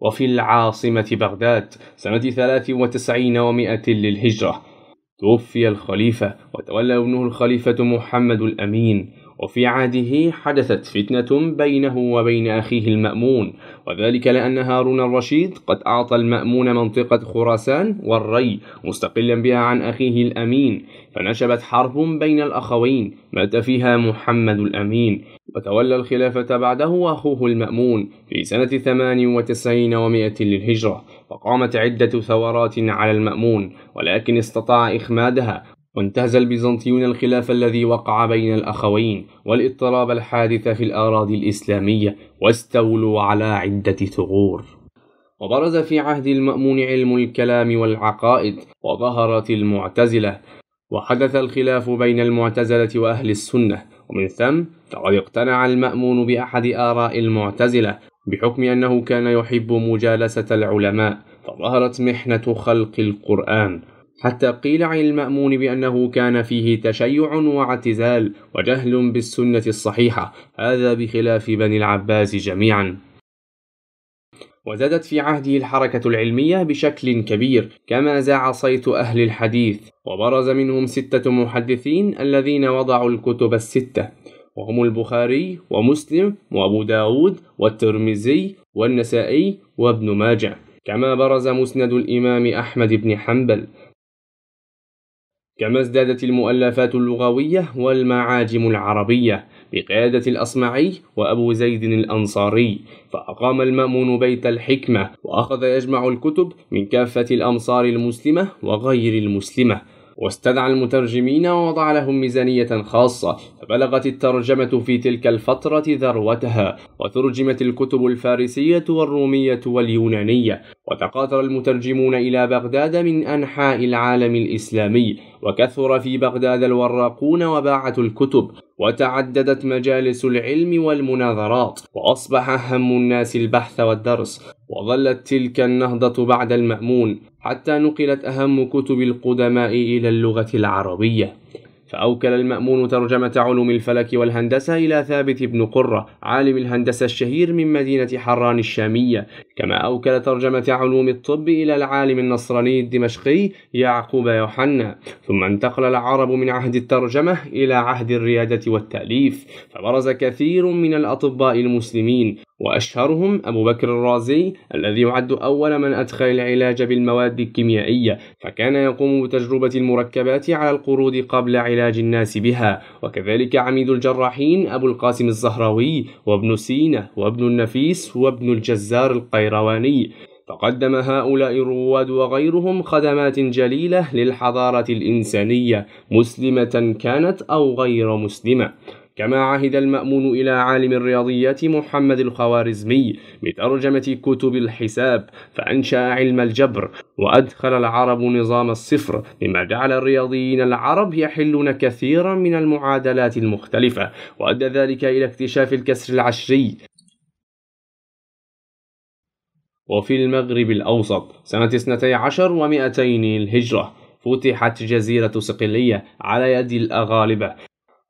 وفي العاصمة بغداد سنة 93 ومائة للهجرة توفي الخليفة وتولى ابنه الخليفة محمد الأمين وفي عهده حدثت فتنة بينه وبين أخيه المأمون وذلك لأن هارون الرشيد قد أعطى المأمون منطقة خراسان والري مستقلا بها عن أخيه الأمين فنشبت حرب بين الأخوين مات فيها محمد الأمين وتولى الخلافة بعده أخوه المأمون في سنة 98 و100 للهجرة وقامت عدة ثورات على المأمون ولكن استطاع إخمادها وانتهز البيزنطيون الخلاف الذي وقع بين الأخوين والاضطراب الحادث في الأراضي الإسلامية واستولوا على عدة ثغور وبرز في عهد المأمون علم الكلام والعقائد وظهرت المعتزلة وحدث الخلاف بين المعتزلة وأهل السنة ومن ثم فقد اقتنع المأمون بأحد آراء المعتزلة بحكم أنه كان يحب مجالسة العلماء فظهرت محنة خلق القرآن حتى قيل عن المأمون بأنه كان فيه تشيع واعتزال وجهل بالسنة الصحيحة هذا بخلاف بني العباس جميعا وزادت في عهده الحركة العلمية بشكل كبير كما زاع صيت أهل الحديث وبرز منهم ستة محدثين الذين وضعوا الكتب الستة وهم البخاري ومسلم وأبو داود والترمذي والنسائي وابن ماجه كما برز مسند الإمام أحمد بن حنبل كما ازدادت المؤلفات اللغوية والمعاجم العربية بقيادة الأصمعي وأبو زيد الأنصاري فأقام المأمون بيت الحكمة وأخذ يجمع الكتب من كافة الأمصار المسلمة وغير المسلمة واستدعى المترجمين ووضع لهم ميزانية خاصة فبلغت الترجمة في تلك الفترة ذروتها وترجمت الكتب الفارسية والرومية واليونانية وتقاطر المترجمون إلى بغداد من أنحاء العالم الإسلامي وكثر في بغداد الوراقون وباعة الكتب وتعددت مجالس العلم والمناظرات وأصبح هم الناس البحث والدرس وظلت تلك النهضة بعد المأمون حتى نقلت أهم كتب القدماء إلى اللغة العربية فأوكل المأمون ترجمة علوم الفلك والهندسة إلى ثابت بن قرة عالم الهندسة الشهير من مدينة حران الشامية كما أوكل ترجمة علوم الطب إلى العالم النصراني الدمشقي يعقوب يوحنا ثم انتقل العرب من عهد الترجمة إلى عهد الريادة والتأليف فبرز كثير من الأطباء المسلمين وأشهرهم أبو بكر الرازي الذي يعد أول من أدخل العلاج بالمواد الكيميائية فكان يقوم بتجربة المركبات على القرود قبل علاج الناس بها وكذلك عميد الجراحين أبو القاسم الزهراوي وابن سينا وابن النفيس وابن الجزار القيرواني فقدم هؤلاء الرواد وغيرهم خدمات جليلة للحضارة الإنسانية مسلمة كانت أو غير مسلمة كما عهد المأمون إلى عالم الرياضيات محمد الخوارزمي بترجمة كتب الحساب فأنشأ علم الجبر وأدخل العرب نظام الصفر مما جعل الرياضيين العرب يحلون كثيرا من المعادلات المختلفة وأدى ذلك إلى اكتشاف الكسر العشري وفي المغرب الأوسط سنة 12 و 200 الهجرة فتحت جزيرة صقلية على يد الأغالبة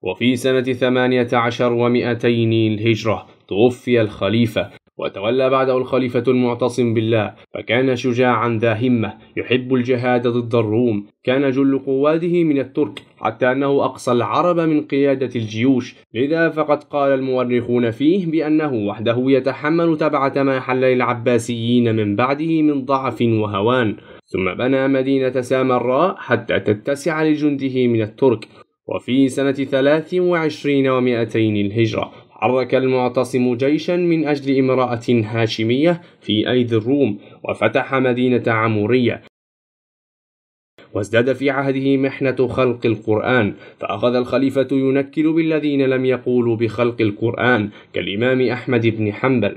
وفي سنة ثمانية عشر ومئتين الهجرة توفي الخليفة وتولى بعده الخليفة المعتصم بالله فكان شجاعا ذا همة يحب الجهاد ضد الروم كان جل قواده من الترك حتى أنه أقصى العرب من قيادة الجيوش لذا فقد قال المؤرخون فيه بأنه وحده يتحمل تبعة ما حل للعباسيين من بعده من ضعف وهوان ثم بنى مدينة سامراء حتى تتسع لجنده من الترك وفي سنة 23 ومائتين الهجرة حرك المعتصم جيشا من أجل امرأة هاشمية في أيدي الروم وفتح مدينة عمورية وازداد في عهده محنة خلق القرآن فأخذ الخليفة ينكل بالذين لم يقولوا بخلق القرآن كالإمام أحمد بن حنبل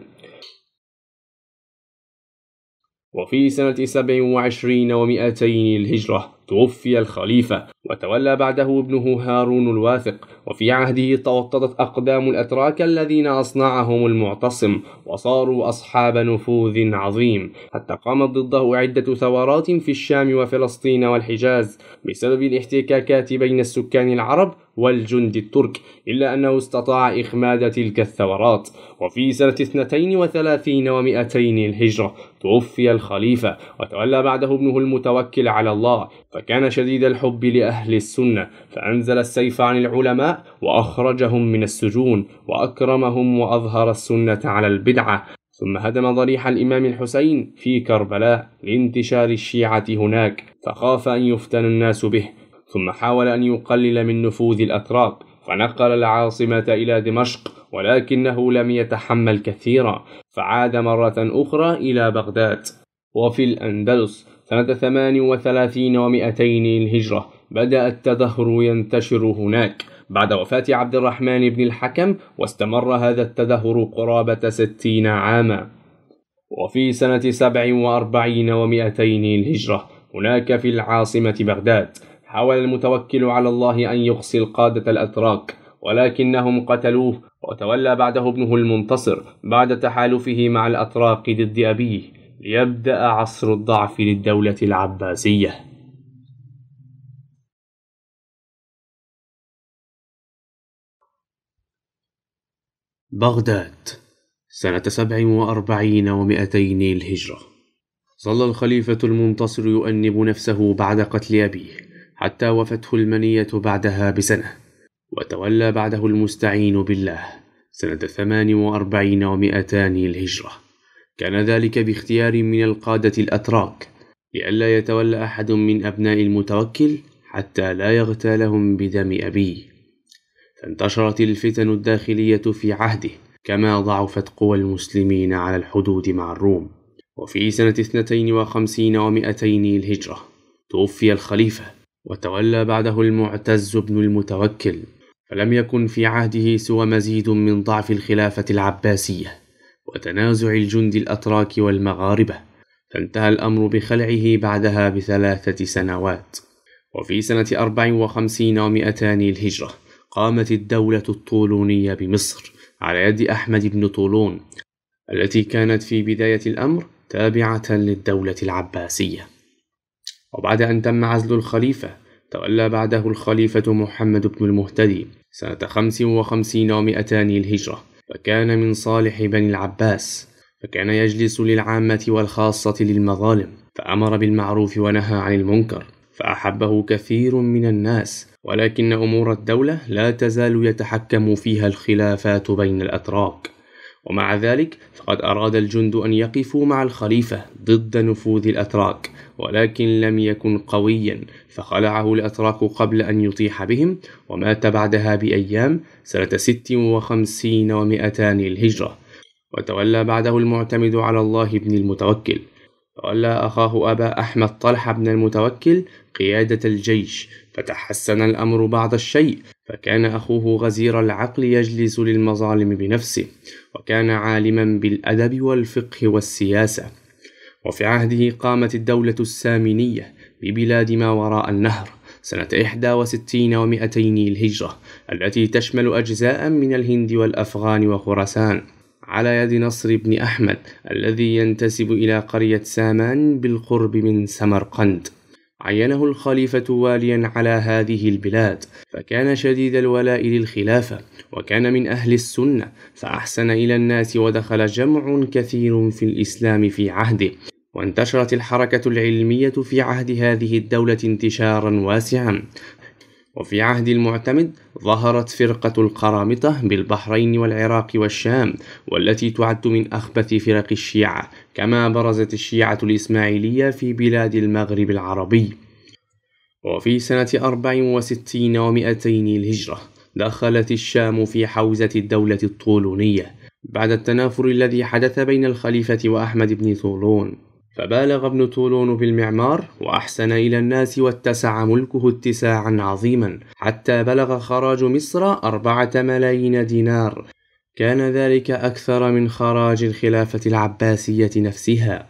وفي سنة 27 ومائتين الهجرة توفي الخليفة وتولى بعده ابنه هارون الواثق وفي عهده توطدت أقدام الأتراك الذين أصنعهم المعتصم وصاروا أصحاب نفوذ عظيم حتى قامت ضده عدة ثورات في الشام وفلسطين والحجاز بسبب الاحتكاكات بين السكان العرب والجند الترك إلا أنه استطاع إخماد تلك الثورات وفي سنة 32 و200 الهجرة توفي الخليفة وتولى بعده ابنه المتوكل على الله فكان شديد الحب لأهل أهل السنة فأنزل السيف عن العلماء وأخرجهم من السجون وأكرمهم وأظهر السنة على البدعة ثم هدم ضريح الإمام الحسين في كربلاء لانتشار الشيعة هناك فخاف أن يفتن الناس به ثم حاول أن يقلل من نفوذ الأتراك فنقل العاصمة إلى دمشق ولكنه لم يتحمل كثيرا فعاد مرة أخرى إلى بغداد وفي الأندلس سنة 38 و200 للهجرة بدأ التدهور ينتشر هناك بعد وفاة عبد الرحمن بن الحكم واستمر هذا التدهور قرابة ستين عاما وفي سنة سبع وأربعين ومئتين الهجرة هناك في العاصمة بغداد حاول المتوكل على الله أن يقصي القادة الأتراك ولكنهم قتلوه وتولى بعده ابنه المنتصر بعد تحالفه مع الأتراك ضد أبيه ليبدأ عصر الضعف للدولة العباسية بغداد سنة سبع وأربعين ومئتين الهجرة ظل الخليفة المنتصر يؤنب نفسه بعد قتل أبيه حتى وفته المنية بعدها بسنة وتولى بعده المستعين بالله سنة ثمان وأربعين ومئتان الهجرة كان ذلك باختيار من القادة الأتراك لئلا يتولى أحد من أبناء المتوكل حتى لا يغتالهم بدم أبيه فانتشرت الفتن الداخلية في عهده كما ضعفت قوى المسلمين على الحدود مع الروم وفي سنة 52 و200 الهجرة توفي الخليفة وتولى بعده المعتز بن المتوكل فلم يكن في عهده سوى مزيد من ضعف الخلافة العباسية وتنازع الجند الأتراك والمغاربة فانتهى الأمر بخلعه بعدها بثلاثة سنوات وفي سنة 54 و200 الهجرة قامت الدولة الطولونية بمصر على يد أحمد بن طولون التي كانت في بداية الأمر تابعة للدولة العباسية وبعد أن تم عزل الخليفة تولى بعده الخليفة محمد بن المهتدي سنة 55 و200 للهجرة فكان من صالح بني العباس فكان يجلس للعامة والخاصة للمظالم فأمر بالمعروف ونهى عن المنكر فأحبه كثير من الناس ولكن أمور الدولة لا تزال يتحكم فيها الخلافات بين الأتراك ومع ذلك فقد أراد الجند أن يقفوا مع الخليفة ضد نفوذ الأتراك ولكن لم يكن قويا فخلعه الأتراك قبل أن يطيح بهم ومات بعدها بأيام سنة 56 ومئتان الهجرة وتولى بعده المعتمد على الله بن المتوكل تولى أخاه أبا أحمد طلحة بن المتوكل قيادة الجيش فتحسن الأمر بعض الشيء فكان أخوه غزير العقل يجلس للمظالم بنفسه وكان عالما بالأدب والفقه والسياسة وفي عهده قامت الدولة السامنية ببلاد ما وراء النهر سنة 61 و 200 للهجرة التي تشمل أجزاء من الهند والأفغان وخراسان على يد نصر بن أحمد الذي ينتسب إلى قرية سامان بالقرب من سمرقند عينه الخليفة واليا على هذه البلاد فكان شديد الولاء للخلافة وكان من أهل السنة فأحسن إلى الناس ودخل جمع كثير في الإسلام في عهده وانتشرت الحركة العلمية في عهد هذه الدولة انتشارا واسعا وفي عهد المعتمد ظهرت فرقة القرامطة بالبحرين والعراق والشام والتي تعد من أخبث فرق الشيعة كما برزت الشيعة الإسماعيلية في بلاد المغرب العربي وفي سنة 64 و200 الهجرة دخلت الشام في حوزة الدولة الطولونية بعد التنافر الذي حدث بين الخليفة وأحمد بن طولون فبالغ ابن طولون في المعمار وأحسن إلى الناس واتسع ملكه اتساعا عظيما حتى بلغ خراج مصر أربعة ملايين دينار كان ذلك أكثر من خراج الخلافة العباسية نفسها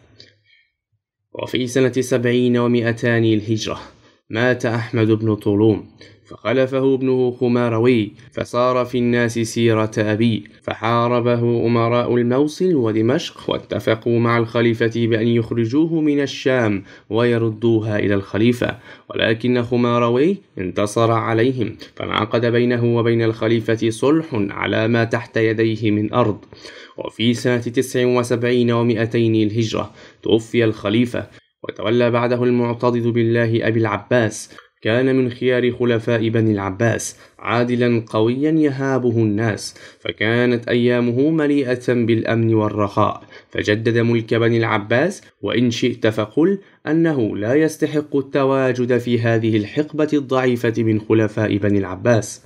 وفي سنة سبعين ومئتان الهجرة مات أحمد بن طولون فخلفه ابنه خماروي فصار في الناس سيرة أبيه فحاربه أمراء الموصل ودمشق واتفقوا مع الخليفة بأن يخرجوه من الشام ويردوها إلى الخليفة ولكن خماروي انتصر عليهم فانعقد بينه وبين الخليفة صلح على ما تحت يديه من أرض وفي سنة 79 و200 الهجرة توفي الخليفة وتولى بعده المعتضد بالله أبي العباس كان من خيار خلفاء بني العباس عادلا قويا يهابه الناس فكانت أيامه مليئة بالأمن والرخاء فجدد ملك بني العباس وإن شئت فقل أنه لا يستحق التواجد في هذه الحقبة الضعيفة من خلفاء بني العباس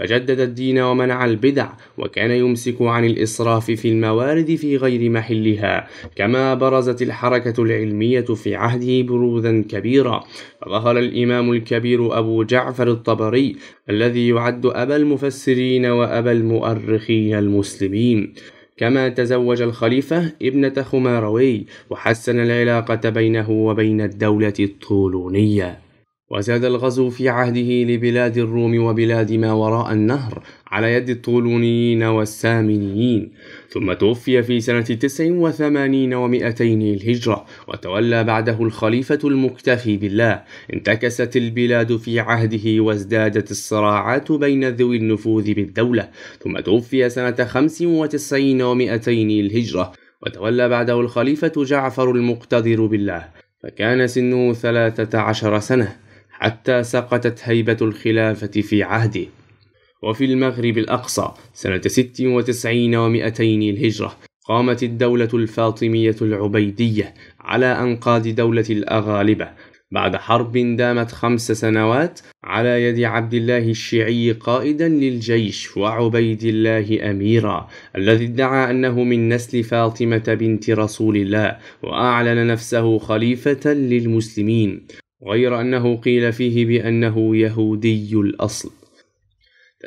فجدد الدين ومنع البدع وكان يمسك عن الإسراف في الموارد في غير محلها كما برزت الحركة العلمية في عهده بروزا كبيرا فظهر الإمام الكبير أبو جعفر الطبري الذي يعد أبا المفسرين وأبا المؤرخين المسلمين كما تزوج الخليفة ابنة خماروي وحسن العلاقة بينه وبين الدولة الطولونية وزاد الغزو في عهده لبلاد الروم وبلاد ما وراء النهر على يد الطولونيين والسامنيين ثم توفي في سنة 89 و200 للهجرة وتولى بعده الخليفة المكتفي بالله انتكست البلاد في عهده وازدادت الصراعات بين ذوي النفوذ بالدولة ثم توفي سنة 95 و200 للهجرة وتولى بعده الخليفة جعفر المقتدر بالله فكان سنه 13 سنة حتى سقطت هيبة الخلافة في عهده وفي المغرب الأقصى سنة 96 و 200 الهجرة قامت الدولة الفاطمية العبيدية على أنقاض دولة الأغالبة بعد حرب دامت خمس سنوات على يد عبد الله الشيعي قائدا للجيش وعبيد الله أميرا الذي ادعى أنه من نسل فاطمة بنت رسول الله وأعلن نفسه خليفة للمسلمين غير أنه قيل فيه بأنه يهودي الأصل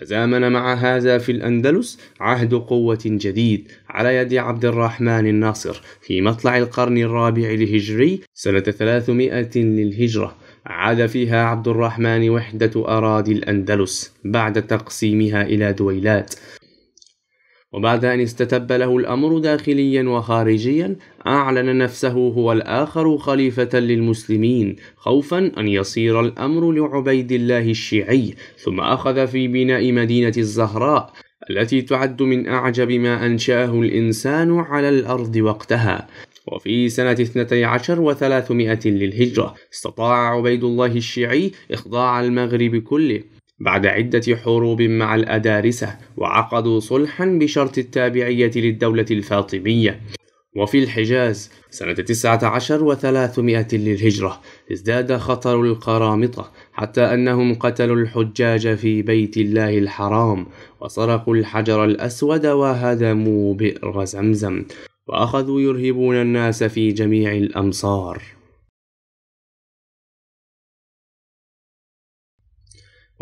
تزامن مع هذا في الأندلس عهد قوة جديد على يد عبد الرحمن الناصر في مطلع القرن الرابع الهجري سنة 300 للهجرة عاد فيها عبد الرحمن وحدة أراضي الأندلس بعد تقسيمها إلى دويلات وبعد أن استتب له الأمر داخليا وخارجيا أعلن نفسه هو الآخر خليفة للمسلمين خوفا أن يصير الأمر لعبيد الله الشيعي ثم أخذ في بناء مدينة الزهراء التي تعد من أعجب ما أنشأه الإنسان على الأرض وقتها وفي سنة 12 و300 للهجرة استطاع عبيد الله الشيعي إخضاع المغرب كله بعد عدة حروب مع الأدارسة وعقدوا صلحا بشرط التابعية للدولة الفاطمية وفي الحجاز سنة 19 وثلاثمائة للهجرة ازداد خطر القرامطة حتى أنهم قتلوا الحجاج في بيت الله الحرام وسرقوا الحجر الأسود وهدموا بئر زمزم وأخذوا يرهبون الناس في جميع الأمصار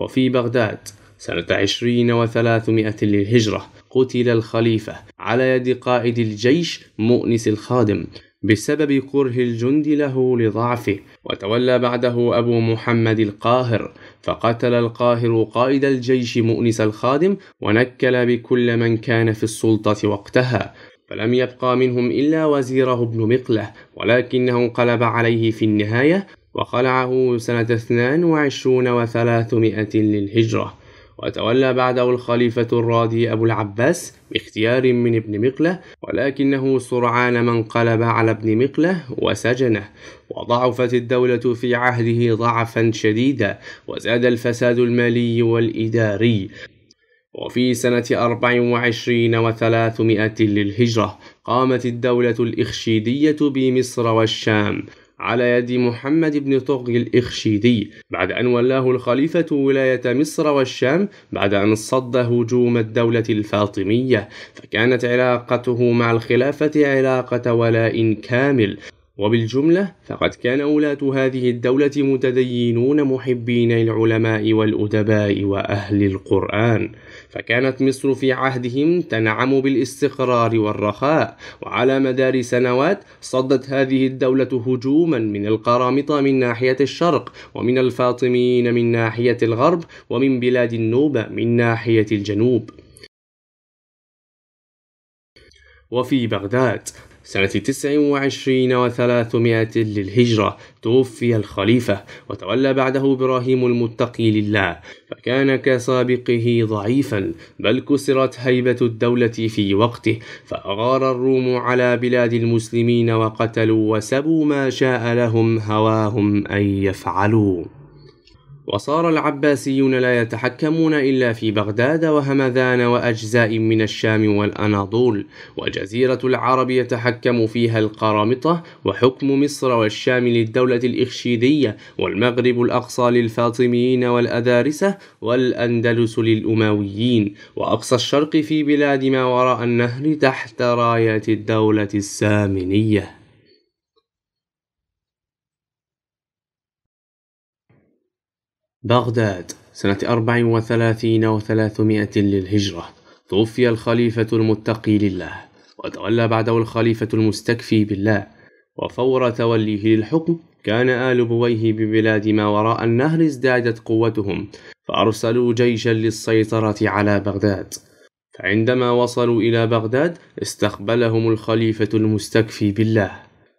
وفي بغداد سنة عشرين وثلاثمائة للهجرة قتل الخليفة على يد قائد الجيش مؤنس الخادم بسبب كره الجند له لضعفه وتولى بعده أبو محمد القاهر فقتل القاهر قائد الجيش مؤنس الخادم ونكل بكل من كان في السلطة وقتها فلم يبقى منهم إلا وزيره ابن مقله ولكنه انقلب عليه في النهاية وخلعه سنة 22 وثلاثمائة للهجرة وتولى بعده الخليفة الرادي أبو العباس باختيار من ابن مقلة ولكنه سرعان ما انقلب على ابن مقلة وسجنه وضعفت الدولة في عهده ضعفا شديدا وزاد الفساد المالي والإداري وفي سنة 24 وثلاثمائة للهجرة قامت الدولة الإخشيدية بمصر والشام على يد محمد بن طغي الإخشيدي بعد أن ولاه الخليفة ولاية مصر والشام بعد أن صد هجوم الدولة الفاطمية فكانت علاقته مع الخلافة علاقة ولاء كامل وبالجملة فقد كان ولاة هذه الدولة متدينون محبين العلماء والأدباء وأهل القرآن فكانت مصر في عهدهم تنعم بالاستقرار والرخاء وعلى مدار سنوات صدت هذه الدولة هجوما من القرامطة من ناحية الشرق ومن الفاطميين من ناحية الغرب ومن بلاد النوبة من ناحية الجنوب وفي بغداد سنة 29 وثلاثمائة للهجرة توفي الخليفة وتولى بعده إبراهيم المتقي لله فكان كسابقه ضعيفا بل كسرت هيبة الدولة في وقته فأغار الروم على بلاد المسلمين وقتلوا وسبوا ما شاء لهم هواهم أن يفعلوا وصار العباسيون لا يتحكمون إلا في بغداد وهمذان وأجزاء من الشام والأناضول وجزيرة العرب يتحكم فيها القرامطة وحكم مصر والشام للدولة الإخشيدية والمغرب الأقصى للفاطميين والأدارسة والأندلس للأمويين وأقصى الشرق في بلاد ما وراء النهر تحت راية الدولة السامنية بغداد سنة أربع وثلاثين وثلاثمائة للهجرة توفي الخليفة المتقي لله وتولى بعده الخليفة المستكفي بالله وفور توليه للحكم كان آل بويه ببلاد ما وراء النهر ازدادت قوتهم فأرسلوا جيشا للسيطرة على بغداد فعندما وصلوا إلى بغداد استقبلهم الخليفة المستكفي بالله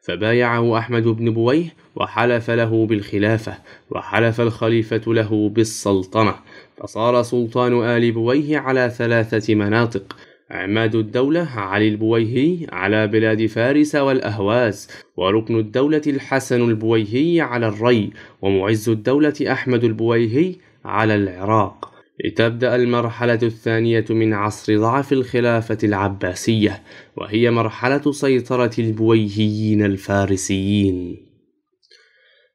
فبايعه أحمد بن بويه وحلف له بالخلافة وحلف الخليفة له بالسلطنة فصار سلطان آل بويه على ثلاثة مناطق عماد الدولة علي البويهي على بلاد فارس والأهواز وركن الدولة الحسن البويهي على الري ومعز الدولة أحمد البويهي على العراق لتبدأ المرحلة الثانية من عصر ضعف الخلافة العباسية وهي مرحلة سيطرة البويهيين الفارسيين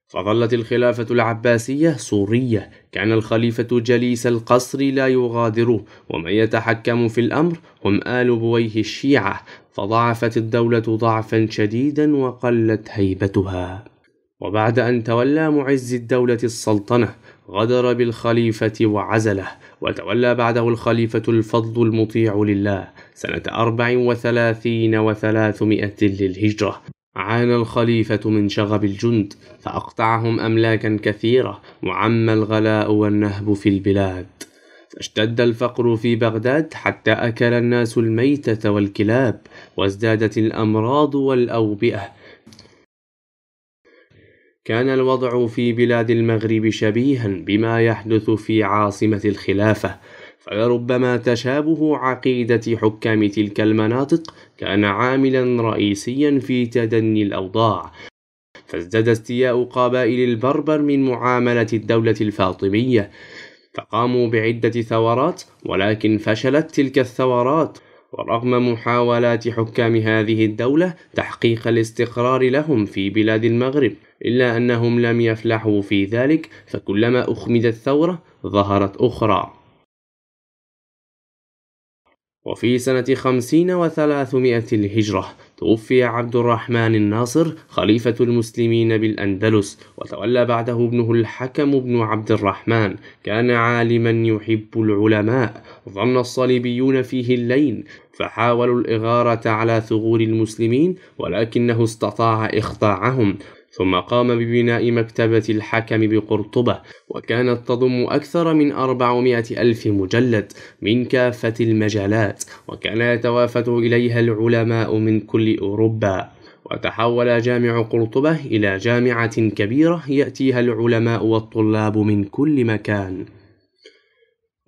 فظلت الخلافة العباسية سورية كان الخليفة جليس القصر لا يغادره ومن يتحكم في الأمر هم آل بويه الشيعة فضعفت الدولة ضعفا شديدا وقلت هيبتها وبعد أن تولى معز الدولة السلطنة غدر بالخليفة وعزله وتولى بعده الخليفة الفضل المطيع لله سنة أربع وثلاثين وثلاثمائة للهجرة عانى الخليفة من شغب الجند فأقطعهم أملاكا كثيرة وعم الغلاء والنهب في البلاد اشتد الفقر في بغداد حتى أكل الناس الميتة والكلاب وازدادت الأمراض والأوبئة كان الوضع في بلاد المغرب شبيها بما يحدث في عاصمة الخلافة فلربما تشابه عقيدة حكام تلك المناطق كان عاملا رئيسيا في تدني الأوضاع فازداد استياء قبائل البربر من معاملة الدولة الفاطمية فقاموا بعدة ثورات ولكن فشلت تلك الثورات ورغم محاولات حكام هذه الدولة تحقيق الاستقرار لهم في بلاد المغرب إلا أنهم لم يفلحوا في ذلك فكلما أخمدت ثورة ظهرت أخرى وفي سنة خمسين وثلاثمائة الهجرة توفي عبد الرحمن الناصر خليفة المسلمين بالأندلس وتولى بعده ابنه الحكم بن عبد الرحمن كان عالما يحب العلماء ظن الصليبيون فيه اللين فحاولوا الإغارة على ثغور المسلمين ولكنه استطاع إخضاعهم ثم قام ببناء مكتبة الحكم بقرطبة وكانت تضم أكثر من 400 ألف مجلد من كافة المجالات وكان يتوافد إليها العلماء من كل أوروبا وتحول جامع قرطبة إلى جامعة كبيرة يأتيها العلماء والطلاب من كل مكان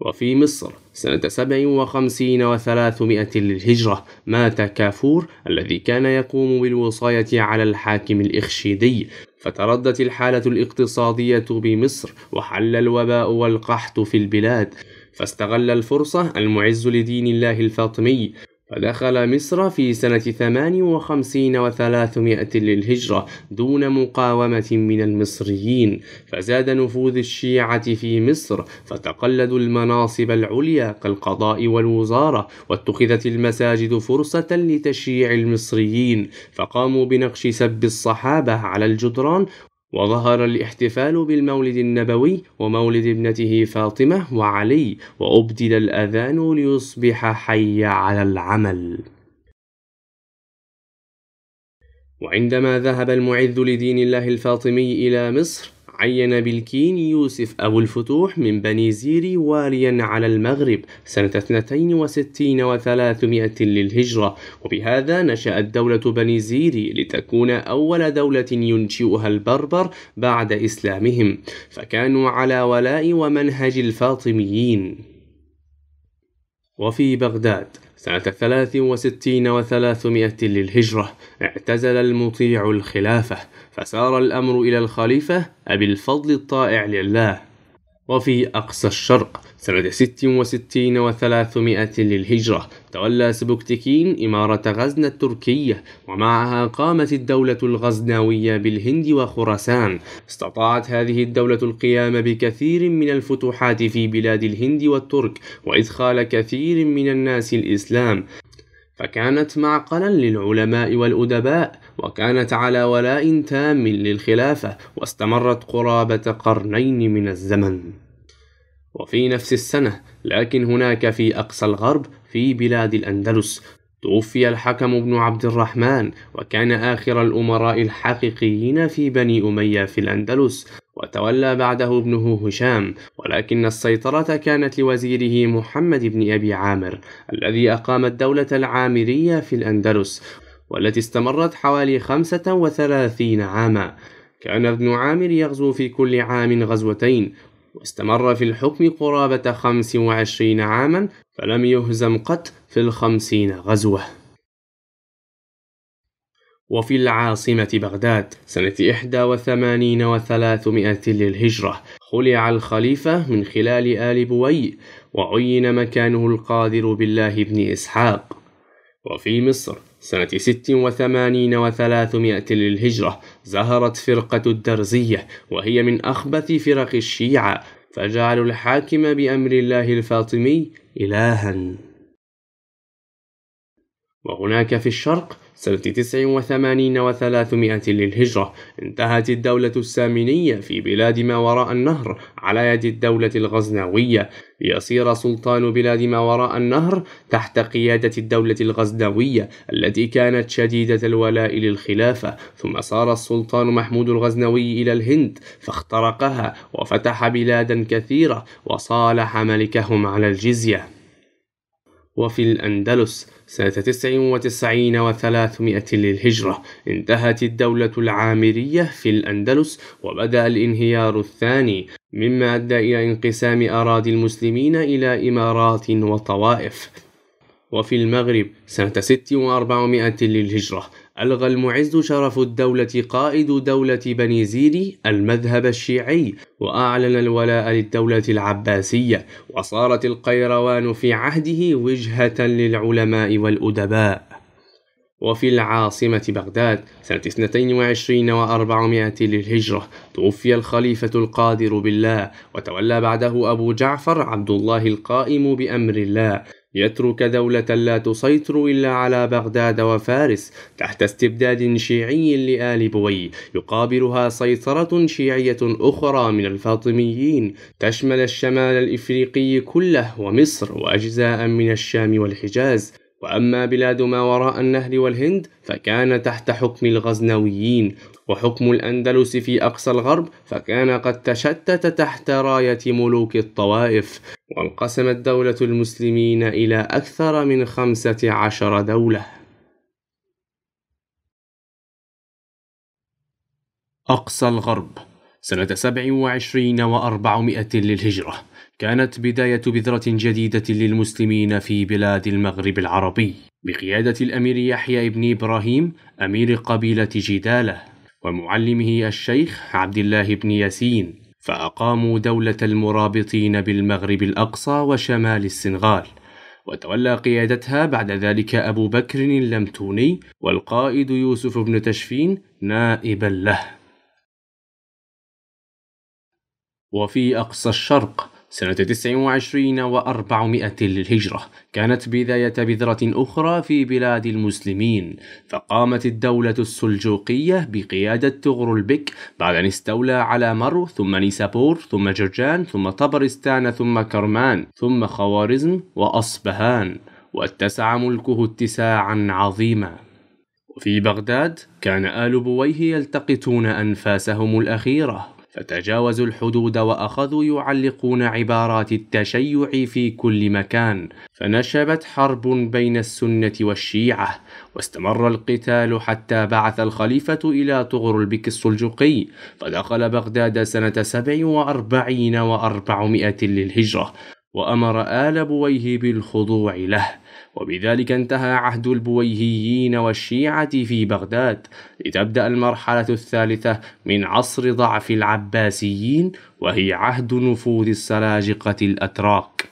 وفي مصر سنة سبع وخمسين وثلاثمائة للهجرة مات كافور الذي كان يقوم بالوصاية على الحاكم الإخشيدي فتردت الحالة الاقتصادية بمصر وحل الوباء والقحط في البلاد فاستغل الفرصة المعز لدين الله الفاطمي ودخل مصر في سنة 58 و300 للهجرة دون مقاومة من المصريين فزاد نفوذ الشيعة في مصر فتقلدوا المناصب العليا كالقضاء والوزارة واتخذت المساجد فرصة لتشييع المصريين فقاموا بنقش سب الصحابة على الجدران وظهر الاحتفال بالمولد النبوي ومولد ابنته فاطمة وعلي وأبدل الأذان ليصبح حي على العمل وعندما ذهب المعذ لدين الله الفاطمي إلى مصر عين بالكين يوسف أبو الفتوح من بني زيري واليا على المغرب سنة 62 و300 للهجرة وبهذا نشأت دولة بني زيري لتكون أول دولة ينشئها البربر بعد إسلامهم فكانوا على ولاء ومنهج الفاطميين وفي بغداد سنة وستين وثلاثمائة للهجرة اعتزل المطيع الخلافة فسار الأمر إلى الخليفة أبي الفضل الطائع لله وفي أقصى الشرق سنة وستين وثلاثمائة للهجرة تولى سبكتكين إمارة غزنة التركية ومعها قامت الدولة الغزناوية بالهند وخراسان استطاعت هذه الدولة القيام بكثير من الفتوحات في بلاد الهند والترك وإدخال كثير من الناس الإسلام فكانت معقلا للعلماء والأدباء وكانت على ولاء تام للخلافة واستمرت قرابة قرنين من الزمن وفي نفس السنة لكن هناك في أقصى الغرب في بلاد الأندلس توفي الحكم بن عبد الرحمن وكان آخر الأمراء الحقيقيين في بني أمية في الأندلس وتولى بعده ابنه هشام ولكن السيطرة كانت لوزيره محمد بن أبي عامر الذي أقام الدولة العامرية في الأندلس والتي استمرت حوالي 35 عاما كان ابن عامر يغزو في كل عام غزوتين واستمر في الحكم قرابة 25 عاما فلم يهزم قط في الخمسين غزوة وفي العاصمة بغداد سنة 81 و300 للهجرة خلع الخليفة من خلال آل بوي وعين مكانه القادر بالله بن إسحاق وفي مصر سنة ست وثمانين وثلاثمائة للهجرة ظهرت فرقة الدرزية وهي من أخبث فرق الشيعة فجعلوا الحاكم بأمر الله الفاطمي إلها وهناك في الشرق سنة 89 و300 للهجرة انتهت الدولة السامينية في بلاد ما وراء النهر على يد الدولة الغزنوية ليصير سلطان بلاد ما وراء النهر تحت قيادة الدولة الغزنوية التي كانت شديدة الولاء للخلافة ثم سار السلطان محمود الغزنوي إلى الهند فاخترقها وفتح بلادا كثيرة وصالح ملكهم على الجزية وفي الأندلس سنة تسع وتسعين وثلاثمائة للهجرة انتهت الدولة العامرية في الأندلس وبدأ الانهيار الثاني مما أدى إلى انقسام أراضي المسلمين إلى إمارات وطوائف وفي المغرب سنة ست وأربعمائة للهجرة ألغى المعز شرف الدولة قائد دولة بني زيري المذهب الشيعي وأعلن الولاء للدولة العباسية وصارت القيروان في عهده وجهة للعلماء والأدباء وفي العاصمة بغداد سنة 22 و400 للهجرة توفي الخليفة القادر بالله وتولى بعده أبو جعفر عبد الله القائم بأمر الله يترك دولة لا تسيطر إلا على بغداد وفارس تحت استبداد شيعي لآل بوي يقابلها سيطرة شيعية أخرى من الفاطميين تشمل الشمال الإفريقي كله ومصر وأجزاء من الشام والحجاز وأما بلاد ما وراء النهر والهند فكان تحت حكم الغزنويين وحكم الأندلس في أقصى الغرب فكان قد تشتت تحت راية ملوك الطوائف وانقسمت دولة المسلمين إلى أكثر من خمسة عشر دولة أقصى الغرب سنة سبع وعشرين وأربعمائة للهجرة كانت بداية بذرة جديدة للمسلمين في بلاد المغرب العربي بقيادة الأمير يحيى بن إبراهيم أمير قبيلة جدالة ومعلمه الشيخ عبد الله بن ياسين فأقاموا دولة المرابطين بالمغرب الأقصى وشمال السنغال وتولى قيادتها بعد ذلك أبو بكر اللمتوني والقائد يوسف بن تشفين نائبا له وفي أقصى الشرق سنة 29 و400 للهجرة كانت بداية بذرة أخرى في بلاد المسلمين فقامت الدولة السلجوقية بقيادة تغرل البك بعد أن استولى على مرو ثم نيسابور ثم جرجان ثم طبرستان ثم كرمان ثم خوارزم وأصبهان واتسع ملكه اتساعا عظيما وفي بغداد كان آل بويه يلتقطون أنفاسهم الأخيرة فتجاوزوا الحدود وأخذوا يعلقون عبارات التشيع في كل مكان فنشبت حرب بين السنة والشيعة واستمر القتال حتى بعث الخليفة إلى بك السلجوقي فدخل بغداد سنة سبع وأربعين وأربعمائة للهجرة وأمر آل بويه بالخضوع له وبذلك انتهى عهد البويهيين والشيعة في بغداد لتبدأ المرحلة الثالثة من عصر ضعف العباسيين وهي عهد نفوذ السلاجقة الأتراك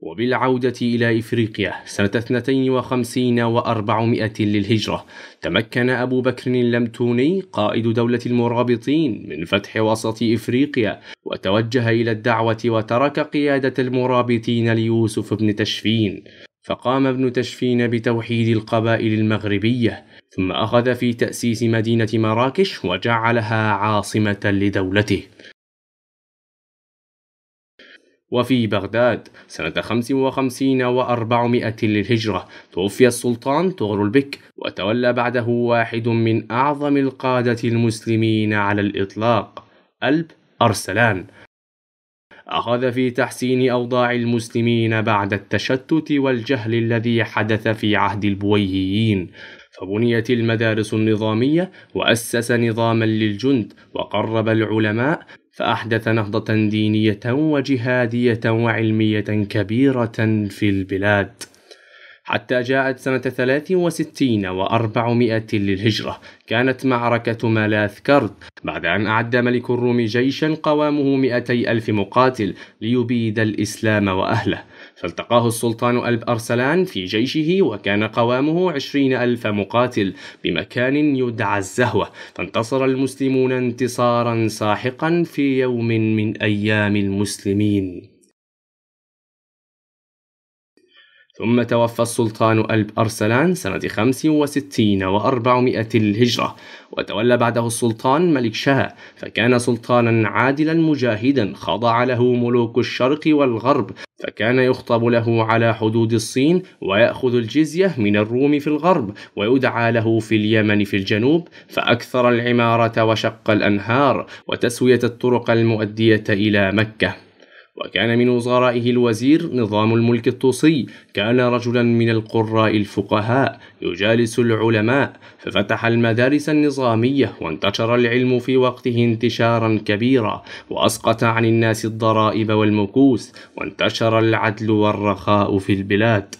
وبالعودة إلى إفريقيا سنة 52 و400 للهجرة تمكن أبو بكر اللمتوني قائد دولة المرابطين من فتح وسط إفريقيا وتوجه إلى الدعوة وترك قيادة المرابطين ليوسف بن تشفين فقام ابن تشفين بتوحيد القبائل المغربية ثم أخذ في تأسيس مدينة مراكش وجعلها عاصمة لدولته وفي بغداد سنة 55 و400 للهجرة توفي السلطان طغرل بك وتولى بعده واحد من أعظم القادة المسلمين على الإطلاق ألب أرسلان أخذ في تحسين أوضاع المسلمين بعد التشتت والجهل الذي حدث في عهد البويهيين فبنيت المدارس النظامية وأسس نظاما للجند وقرب العلماء فأحدث نهضة دينية وجهادية وعلمية كبيرة في البلاد حتى جاءت سنة 63 و400 للهجرة كانت معركة مالاث كرد بعد أن أعد ملك الروم جيشا قوامه 200 ألف مقاتل ليبيد الإسلام وأهله فالتقاه السلطان ألب أرسلان في جيشه وكان قوامه عشرين ألف مقاتل بمكان يدعى الزهوة فانتصر المسلمون انتصارا ساحقا في يوم من أيام المسلمين ثم توفى السلطان ألب أرسلان سنة 65 و400 للهجرة وتولى بعده السلطان ملك شاه فكان سلطانا عادلا مجاهدا خضع له ملوك الشرق والغرب فكان يخطب له على حدود الصين ويأخذ الجزية من الروم في الغرب ويدعى له في اليمن في الجنوب فأكثر العمارة وشق الأنهار وتسوية الطرق المؤدية إلى مكة وكان من وزرائه الوزير نظام الملك الطوسي كان رجلا من القراء الفقهاء يجالس العلماء ففتح المدارس النظامية وانتشر العلم في وقته انتشارا كبيرا وأسقط عن الناس الضرائب والمكوس وانتشر العدل والرخاء في البلاد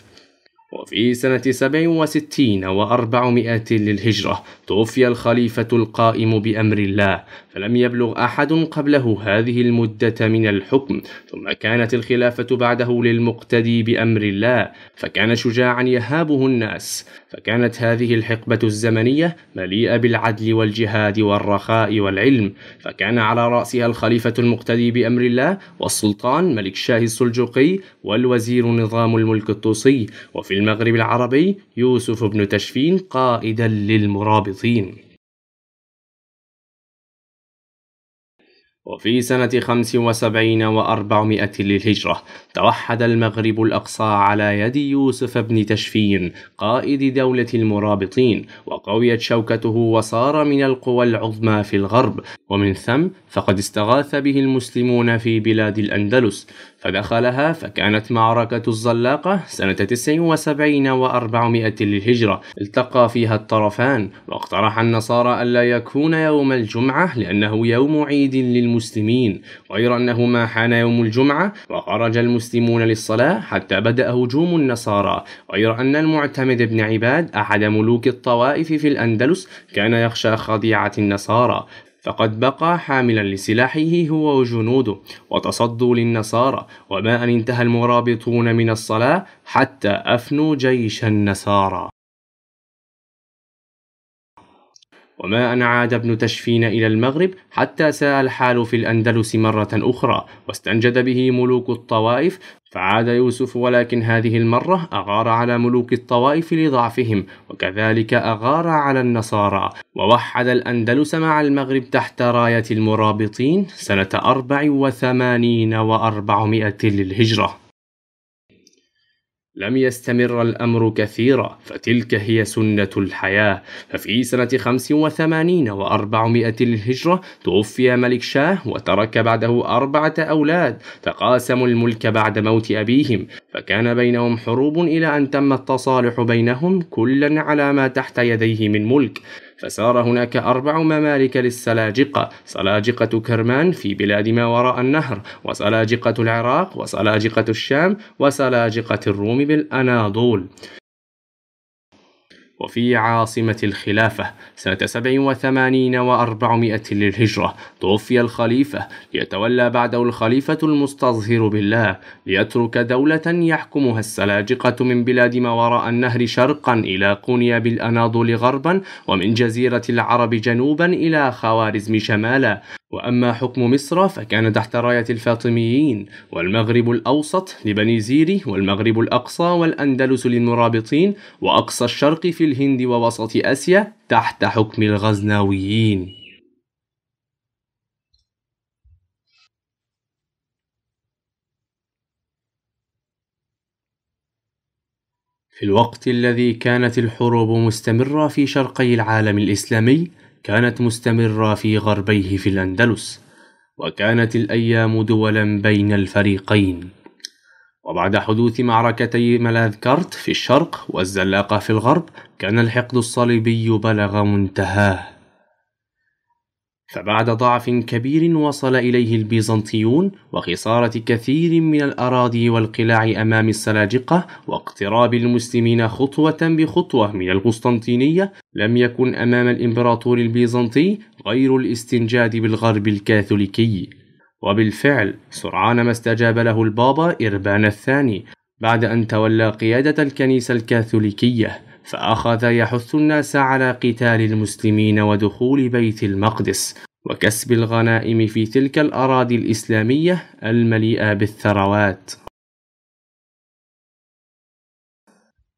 وفي سنة 67 و400 للهجرة توفي الخليفة القائم بأمر الله فلم يبلغ أحد قبله هذه المدة من الحكم ثم كانت الخلافة بعده للمقتدي بأمر الله فكان شجاعا يهابه الناس فكانت هذه الحقبة الزمنية مليئة بالعدل والجهاد والرخاء والعلم فكان على رأسها الخليفة المقتدي بأمر الله والسلطان ملك شاه السلجوقي والوزير نظام الملك الطوسي وفي المغرب العربي يوسف بن تشفين قائدا للمرابطين وفي سنة وسبعين وأربعمائة للهجرة توحد المغرب الأقصى على يد يوسف بن تشفين قائد دولة المرابطين وقويت شوكته وصار من القوى العظمى في الغرب ومن ثم فقد استغاث به المسلمون في بلاد الأندلس فدخلها فكانت معركة الزلاقة سنة 79 و400 للهجرة التقى فيها الطرفان واقترح النصارى ألا يكون يوم الجمعة لأنه يوم عيد للمسلمين غير أنه ما حان يوم الجمعة وخرج المسلمون للصلاة حتى بدأ هجوم النصارى غير أن المعتمد بن عباد أحد ملوك الطوائف في الأندلس كان يخشى خديعة النصارى فقد بقى حاملا لسلاحه هو وجنوده وتصدوا للنصارى وما أن انتهى المرابطون من الصلاة حتى أفنوا جيش النصارى وما أن عاد ابن تشفين إلى المغرب حتى ساء الحال في الأندلس مرة أخرى واستنجد به ملوك الطوائف فعاد يوسف ولكن هذه المرة أغار على ملوك الطوائف لضعفهم وكذلك أغار على النصارى ووحد الأندلس مع المغرب تحت راية المرابطين سنة وثمانين وأربعمائة للهجرة لم يستمر الأمر كثيرا فتلك هي سنة الحياة ففي سنة 85 و400 للهجرة توفي ملك شاه وترك بعده أربعة أولاد تقاسموا الملك بعد موت أبيهم فكان بينهم حروب إلى أن تم التصالح بينهم كلا على ما تحت يديه من ملك فصار هناك أربع ممالك للسلاجقة سلاجقة كرمان في بلاد ما وراء النهر وسلاجقة العراق وسلاجقة الشام وسلاجقة الروم بالأناضول وفي عاصمة الخلافة سنة 87 وأربعمائة للهجرة توفي الخليفة ليتولى بعده الخليفة المستظهر بالله ليترك دولة يحكمها السلاجقة من بلاد ما وراء النهر شرقا إلى قونيا بالأناضول غربا ومن جزيرة العرب جنوبا إلى خوارزم شمالا وأما حكم مصر فكان تحت راية الفاطميين والمغرب الأوسط لبني زيري والمغرب الأقصى والأندلس للمرابطين وأقصى الشرق في الهند ووسط آسيا تحت حكم الغزناويين في الوقت الذي كانت الحروب مستمرة في شرقي العالم الإسلامي كانت مستمرة في غربيه في الأندلس وكانت الأيام دولا بين الفريقين وبعد حدوث معركتي ملاذكرت في الشرق والزلاقة في الغرب كان الحقد الصليبي بلغ منتهاه فبعد ضعف كبير وصل إليه البيزنطيون وخسارة كثير من الأراضي والقلاع أمام السلاجقة واقتراب المسلمين خطوة بخطوة من القسطنطينية لم يكن أمام الإمبراطور البيزنطي غير الاستنجاد بالغرب الكاثوليكي وبالفعل سرعان ما استجاب له البابا إربان الثاني بعد أن تولى قيادة الكنيسة الكاثوليكية فأخذ يحث الناس على قتال المسلمين ودخول بيت المقدس وكسب الغنائم في تلك الأراضي الإسلامية المليئة بالثروات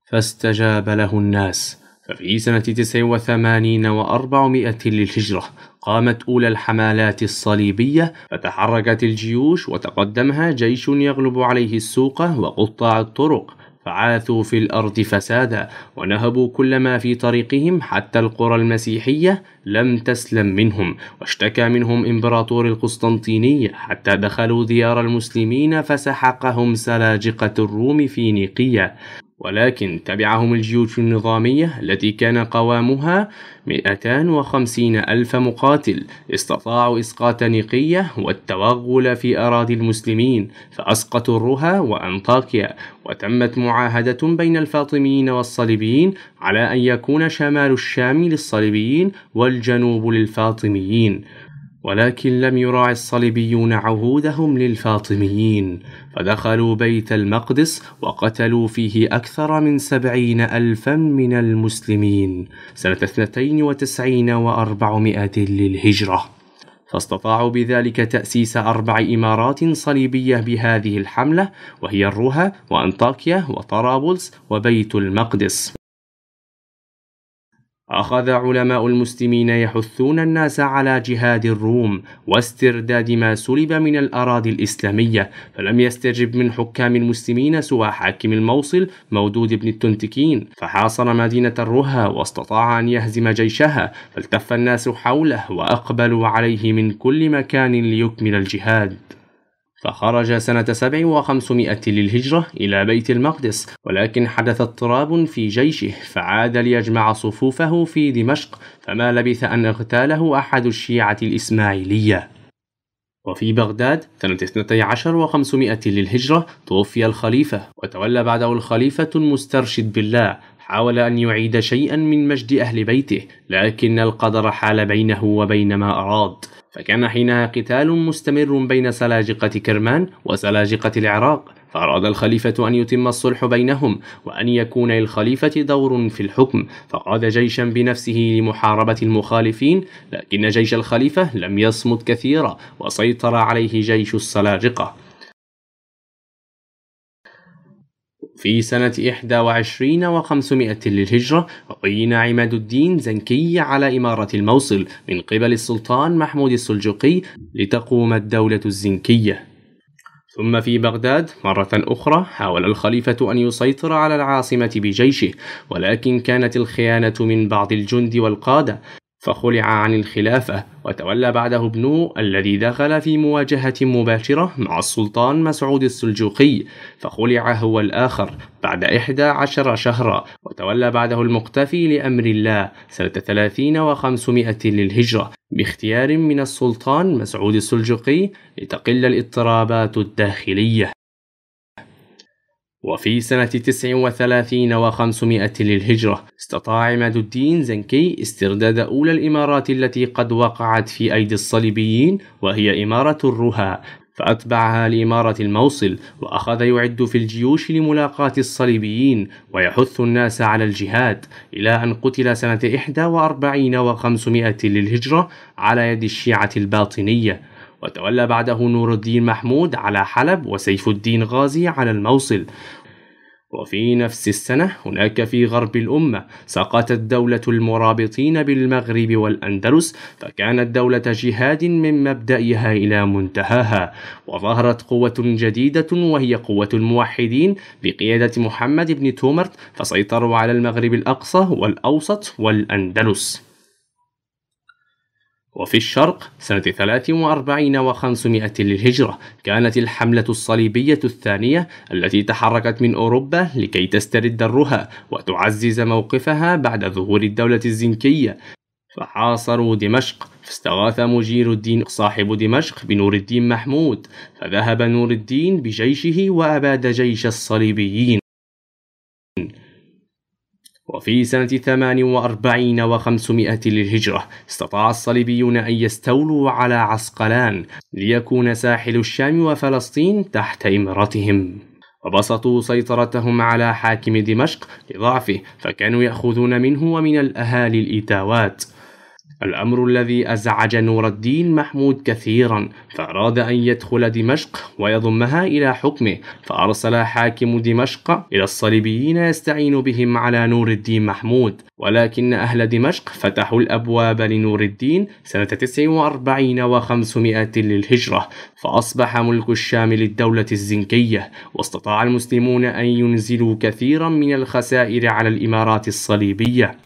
فاستجاب له الناس ففي سنة 89 وأربعمائة للهجرة قامت أولى الحملات الصليبية فتحركت الجيوش وتقدمها جيش يغلب عليه السوق وقطاع الطرق فعاثوا في الأرض فسادا ونهبوا كل ما في طريقهم حتى القرى المسيحية لم تسلم منهم واشتكى منهم إمبراطور القسطنطينية حتى دخلوا ديار المسلمين فسحقهم سلاجقة الروم في نيقية ولكن تبعهم الجيوش النظامية التي كان قوامها 250 ألف مقاتل استطاعوا إسقاط نقية والتوغل في أراضي المسلمين فأسقطوا الرها وأنطاكيا وتمت معاهدة بين الفاطميين والصليبيين على أن يكون شمال الشام للصليبيين والجنوب للفاطميين ولكن لم يراعي الصليبيون عهودهم للفاطميين فدخلوا بيت المقدس وقتلوا فيه أكثر من سبعين ألفا من المسلمين سنة 92 وأربعمائة للهجرة فاستطاعوا بذلك تأسيس أربع إمارات صليبية بهذه الحملة وهي الروها وأنطاكيا وطرابلس وبيت المقدس أخذ علماء المسلمين يحثون الناس على جهاد الروم واسترداد ما سلب من الأراضي الإسلامية فلم يستجب من حكام المسلمين سوى حاكم الموصل مودود بن التنتكين فحاصر مدينة الرها واستطاع أن يهزم جيشها فالتف الناس حوله وأقبلوا عليه من كل مكان ليكمل الجهاد فخرج سنة 750 للهجرة إلى بيت المقدس ولكن حدث اضطراب في جيشه فعاد ليجمع صفوفه في دمشق فما لبث أن اغتاله أحد الشيعة الإسماعيلية وفي بغداد سنة 12 و500 للهجرة توفي الخليفة وتولى بعده الخليفة المسترشد بالله حاول أن يعيد شيئا من مجد أهل بيته لكن القدر حال بينه وبين ما أراد فكان حينها قتال مستمر بين سلاجقة كرمان وسلاجقة العراق فأراد الخليفة أن يتم الصلح بينهم وأن يكون للخليفة دور في الحكم فقاد جيشا بنفسه لمحاربة المخالفين لكن جيش الخليفة لم يصمد كثيرا وسيطر عليه جيش السلاجقة في سنة 21 و500 للهجرة عين عماد الدين زنكي على إمارة الموصل من قبل السلطان محمود السلجوقي لتقوم الدولة الزنكية ثم في بغداد مرة أخرى حاول الخليفة أن يسيطر على العاصمة بجيشه ولكن كانت الخيانة من بعض الجند والقادة فخلع عن الخلافة وتولى بعده ابنه الذي دخل في مواجهة مباشرة مع السلطان مسعود السلجوقي فخلع هو الآخر بعد إحدى عشر شهرا وتولى بعده المقتفي لأمر الله سنة ثلاثين وخمسمائة للهجرة باختيار من السلطان مسعود السلجوقي لتقل الاضطرابات الداخلية وفي سنة 39 و500 للهجرة استطاع عماد الدين زنكي استرداد أولى الإمارات التي قد وقعت في أيدي الصليبيين وهي إمارة الرها فأتبعها لإمارة الموصل وأخذ يعد في الجيوش لملاقاة الصليبيين ويحث الناس على الجهاد إلى أن قتل سنة 41 و500 للهجرة على يد الشيعة الباطنية وتولى بعده نور الدين محمود على حلب وسيف الدين غازي على الموصل وفي نفس السنة هناك في غرب الأمة سقطت دولة المرابطين بالمغرب والأندلس فكانت دولة جهاد من مبدأها إلى منتهاها وظهرت قوة جديدة وهي قوة الموحدين بقيادة محمد بن تومرت فسيطروا على المغرب الأقصى والأوسط والأندلس وفي الشرق سنة 43 و500 للهجرة كانت الحملة الصليبية الثانية التي تحركت من أوروبا لكي تسترد درها وتعزز موقفها بعد ظهور الدولة الزنكية فحاصروا دمشق فاستغاث مجير الدين صاحب دمشق بنور الدين محمود فذهب نور الدين بجيشه وأباد جيش الصليبيين وفي سنة 48 و500 للهجرة استطاع الصليبيون أن يستولوا على عسقلان ليكون ساحل الشام وفلسطين تحت إمارتهم وبسطوا سيطرتهم على حاكم دمشق لضعفه فكانوا يأخذون منه ومن الأهالي الإتاوات الأمر الذي أزعج نور الدين محمود كثيرا فأراد أن يدخل دمشق ويضمها إلى حكمه فأرسل حاكم دمشق إلى الصليبيين يستعين بهم على نور الدين محمود ولكن أهل دمشق فتحوا الأبواب لنور الدين سنة 49 و500 للهجرة فأصبح ملك الشام للدولة الزنكية واستطاع المسلمون أن ينزلوا كثيرا من الخسائر على الإمارات الصليبية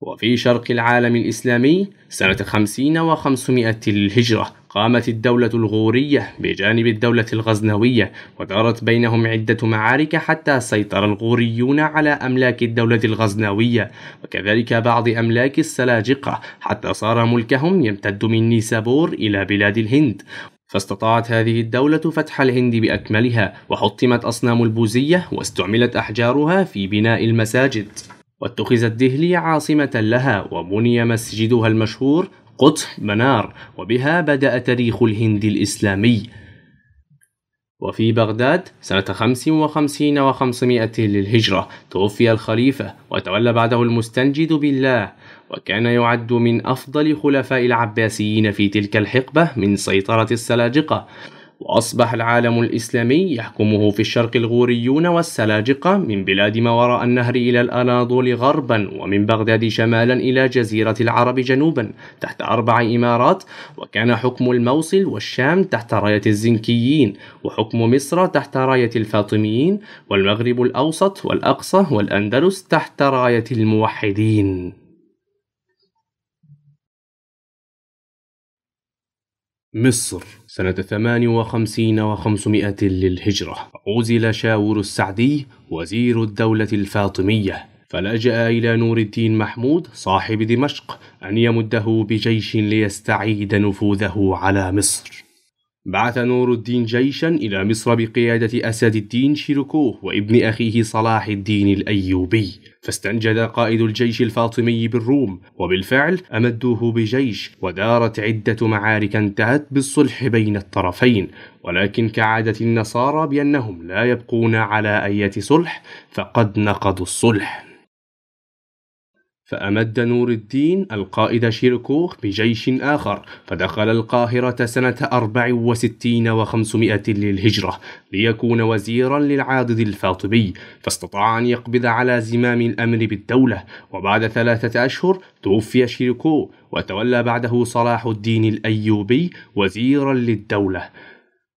وفي شرق العالم الإسلامي سنة 50 و 500 للهجرة قامت الدولة الغورية بجانب الدولة الغزنوية ودارت بينهم عدة معارك حتى سيطر الغوريون على أملاك الدولة الغزنوية وكذلك بعض أملاك السلاجقة حتى صار ملكهم يمتد من نيسابور إلى بلاد الهند فاستطاعت هذه الدولة فتح الهند بأكملها وحطمت أصنام البوذية واستعملت أحجارها في بناء المساجد واتخذت دهلي عاصمة لها وبني مسجدها المشهور قطح منار وبها بدأ تاريخ الهند الإسلامي وفي بغداد سنة 55 و500 للهجرة توفي الخليفة وتولى بعده المستنجد بالله وكان يعد من أفضل خلفاء العباسيين في تلك الحقبة من سيطرة السلاجقة وأصبح العالم الإسلامي يحكمه في الشرق الغوريون والسلاجقة من بلاد ما وراء النهر إلى الأناضول غربا ومن بغداد شمالا إلى جزيرة العرب جنوبا تحت أربع إمارات وكان حكم الموصل والشام تحت راية الزنكيين وحكم مصر تحت راية الفاطميين والمغرب الأوسط والأقصى والأندلس تحت راية الموحدين مصر سنة 58 وخمسمائة للهجرة عزل شاور السعدي وزير الدولة الفاطمية فلجأ إلى نور الدين محمود صاحب دمشق أن يمده بجيش ليستعيد نفوذه على مصر بعث نور الدين جيشا إلى مصر بقيادة أسد الدين شيركوه وابن أخيه صلاح الدين الأيوبي فاستنجد قائد الجيش الفاطمي بالروم وبالفعل أمدوه بجيش ودارت عدة معارك انتهت بالصلح بين الطرفين ولكن كعادة النصارى بأنهم لا يبقون على أية صلح فقد نقضوا الصلح فأمد نور الدين القائد شيركوخ بجيش آخر فدخل القاهرة سنة 64 وخمسمائة للهجرة ليكون وزيرا للعاضد الفاطمي فاستطاع أن يقبض على زمام الأمر بالدولة وبعد ثلاثة أشهر توفي شيركو وتولى بعده صلاح الدين الأيوبي وزيرا للدولة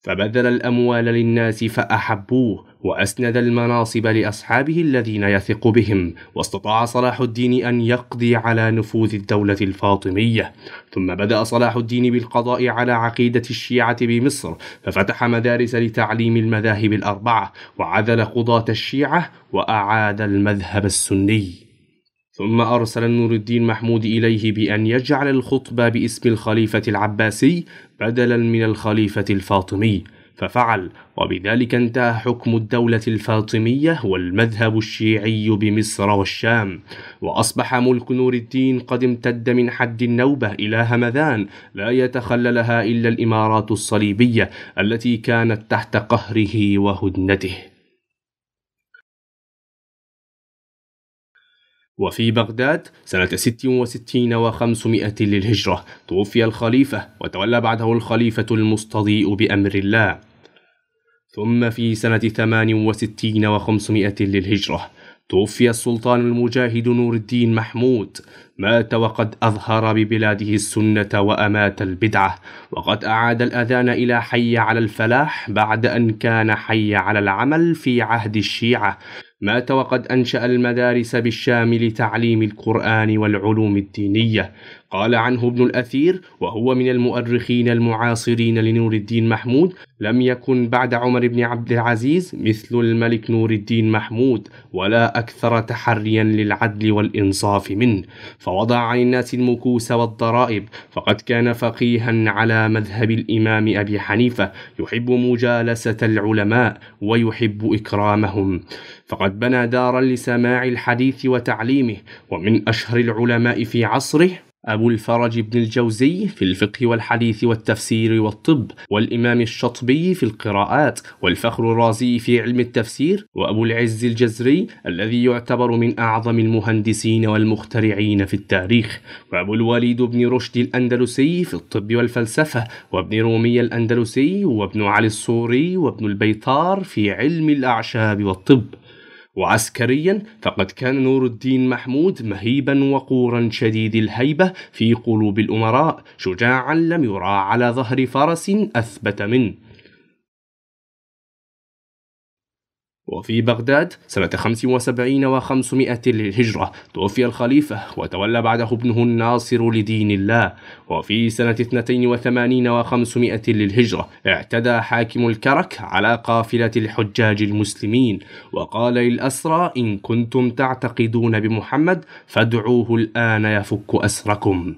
فبذل الأموال للناس فأحبوه وأسند المناصب لأصحابه الذين يثق بهم واستطاع صلاح الدين أن يقضي على نفوذ الدولة الفاطمية ثم بدأ صلاح الدين بالقضاء على عقيدة الشيعة بمصر ففتح مدارس لتعليم المذاهب الأربعة وعذل قضاة الشيعة وأعاد المذهب السني ثم أرسل نور الدين محمود إليه بأن يجعل الخطبة باسم الخليفة العباسي بدلا من الخليفة الفاطمي ففعل وبذلك انتهى حكم الدولة الفاطمية والمذهب الشيعي بمصر والشام وأصبح ملك نور الدين قد امتد من حد النوبة إلى همذان لا يتخللها إلا الإمارات الصليبية التي كانت تحت قهره وهدنته وفي بغداد سنة 66 و500 للهجرة توفي الخليفة وتولى بعده الخليفة المستضيء بأمر الله ثم في سنة ثمان وستين وخمسمائة للهجرة توفي السلطان المجاهد نور الدين محمود مات وقد أظهر ببلاده السنة وأمات البدعة وقد أعاد الأذان إلى حي على الفلاح بعد أن كان حي على العمل في عهد الشيعة مات وقد أنشأ المدارس بالشام لتعليم القرآن والعلوم الدينية قال عنه ابن الأثير وهو من المؤرخين المعاصرين لنور الدين محمود لم يكن بعد عمر بن عبد العزيز مثل الملك نور الدين محمود ولا أكثر تحريا للعدل والإنصاف منه فوضع عن الناس المكوس والضرائب فقد كان فقيها على مذهب الإمام أبي حنيفة يحب مجالسة العلماء ويحب إكرامهم فقد بنى دارا لسماع الحديث وتعليمه ومن أشهر العلماء في عصره أبو الفرج بن الجوزي في الفقه والحديث والتفسير والطب والإمام الشطبي في القراءات والفخر الرازي في علم التفسير وأبو العز الجزري الذي يعتبر من أعظم المهندسين والمخترعين في التاريخ وأبو الوليد بن رشد الأندلسي في الطب والفلسفة وابن رومي الأندلسي وابن علي الصوري وابن البيطار في علم الأعشاب والطب وعسكريا فقد كان نور الدين محمود مهيبا وقورا شديد الهيبة في قلوب الأمراء شجاعا لم يرى على ظهر فرس أثبت منه وفي بغداد سنة 75 و500 للهجرة توفي الخليفة وتولى بعده ابنه الناصر لدين الله وفي سنة 82 و500 للهجرة اعتدى حاكم الكرك على قافلة الحجاج المسلمين وقال للأسرى إن كنتم تعتقدون بمحمد فادعوه الآن يفك أسركم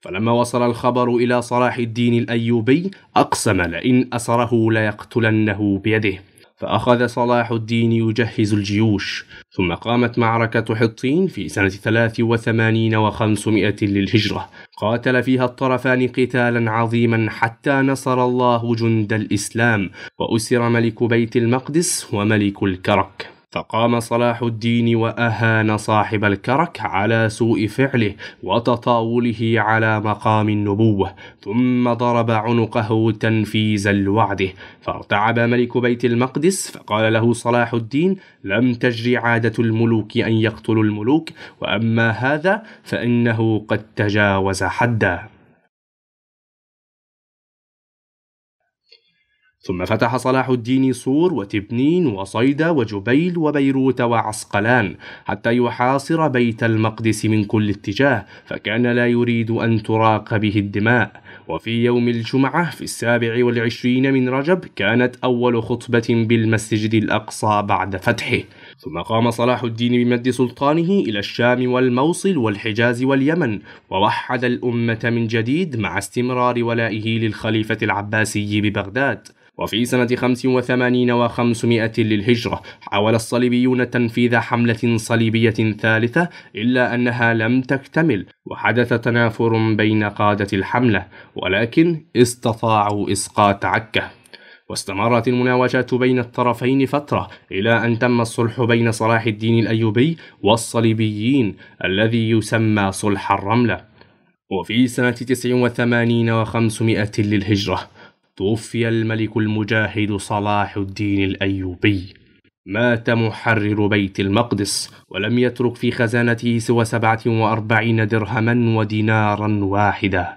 فلما وصل الخبر إلى صلاح الدين الأيوبي أقسم لئن أسره ليقتلنه بيده فأخذ صلاح الدين يجهز الجيوش ثم قامت معركة حطين في سنة 83 وخمسمائة للهجرة قاتل فيها الطرفان قتالا عظيما حتى نصر الله جند الإسلام وأسر ملك بيت المقدس وملك الكرك فقام صلاح الدين واهان صاحب الكرك على سوء فعله وتطاوله على مقام النبوه ثم ضرب عنقه تنفيذا لوعده فارتعب ملك بيت المقدس فقال له صلاح الدين لم تجري عاده الملوك ان يقتلوا الملوك واما هذا فانه قد تجاوز حدا ثم فتح صلاح الدين صور وتبنين وصيدا وجبيل وبيروت وعسقلان حتى يحاصر بيت المقدس من كل اتجاه فكان لا يريد أن تراق به الدماء وفي يوم الجمعة في السابع والعشرين من رجب كانت أول خطبة بالمسجد الأقصى بعد فتحه ثم قام صلاح الدين بمد سلطانه إلى الشام والموصل والحجاز واليمن ووحد الأمة من جديد مع استمرار ولائه للخليفة العباسي ببغداد وفي سنة 85 وخمسمائة للهجرة حاول الصليبيون تنفيذ حملة صليبية ثالثة إلا أنها لم تكتمل وحدث تنافر بين قادة الحملة ولكن استطاعوا إسقاط عكة واستمرت المناوشات بين الطرفين فترة إلى أن تم الصلح بين صلاح الدين الأيوبي والصليبيين الذي يسمى صلح الرملة وفي سنة تسع وثمانين وخمسمائة للهجرة توفي الملك المجاهد صلاح الدين الأيوبي مات محرر بيت المقدس ولم يترك في خزانته سوى سبعة وأربعين درهما ودينارا واحدة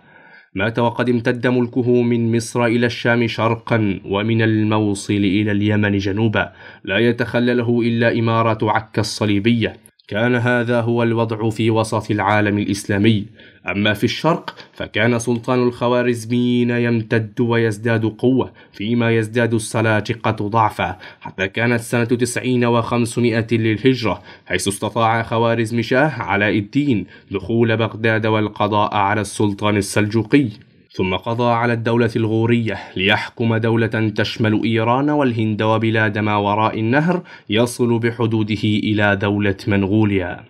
مات وقد امتد ملكه من مصر إلى الشام شرقا ومن الموصل إلى اليمن جنوبا لا يتخلله إلا إمارة عكا الصليبية كان هذا هو الوضع في وسط العالم الإسلامي أما في الشرق فكان سلطان الخوارزميين يمتد ويزداد قوة فيما يزداد السلاجقة ضعفا حتى كانت سنة تسعين وخمسمائة للهجرة حيث استطاع خوارزم شاه علاء الدين دخول بغداد والقضاء على السلطان السلجوقي ثم قضى على الدولة الغورية ليحكم دولة تشمل إيران والهند وبلاد ما وراء النهر يصل بحدوده إلى دولة منغوليا.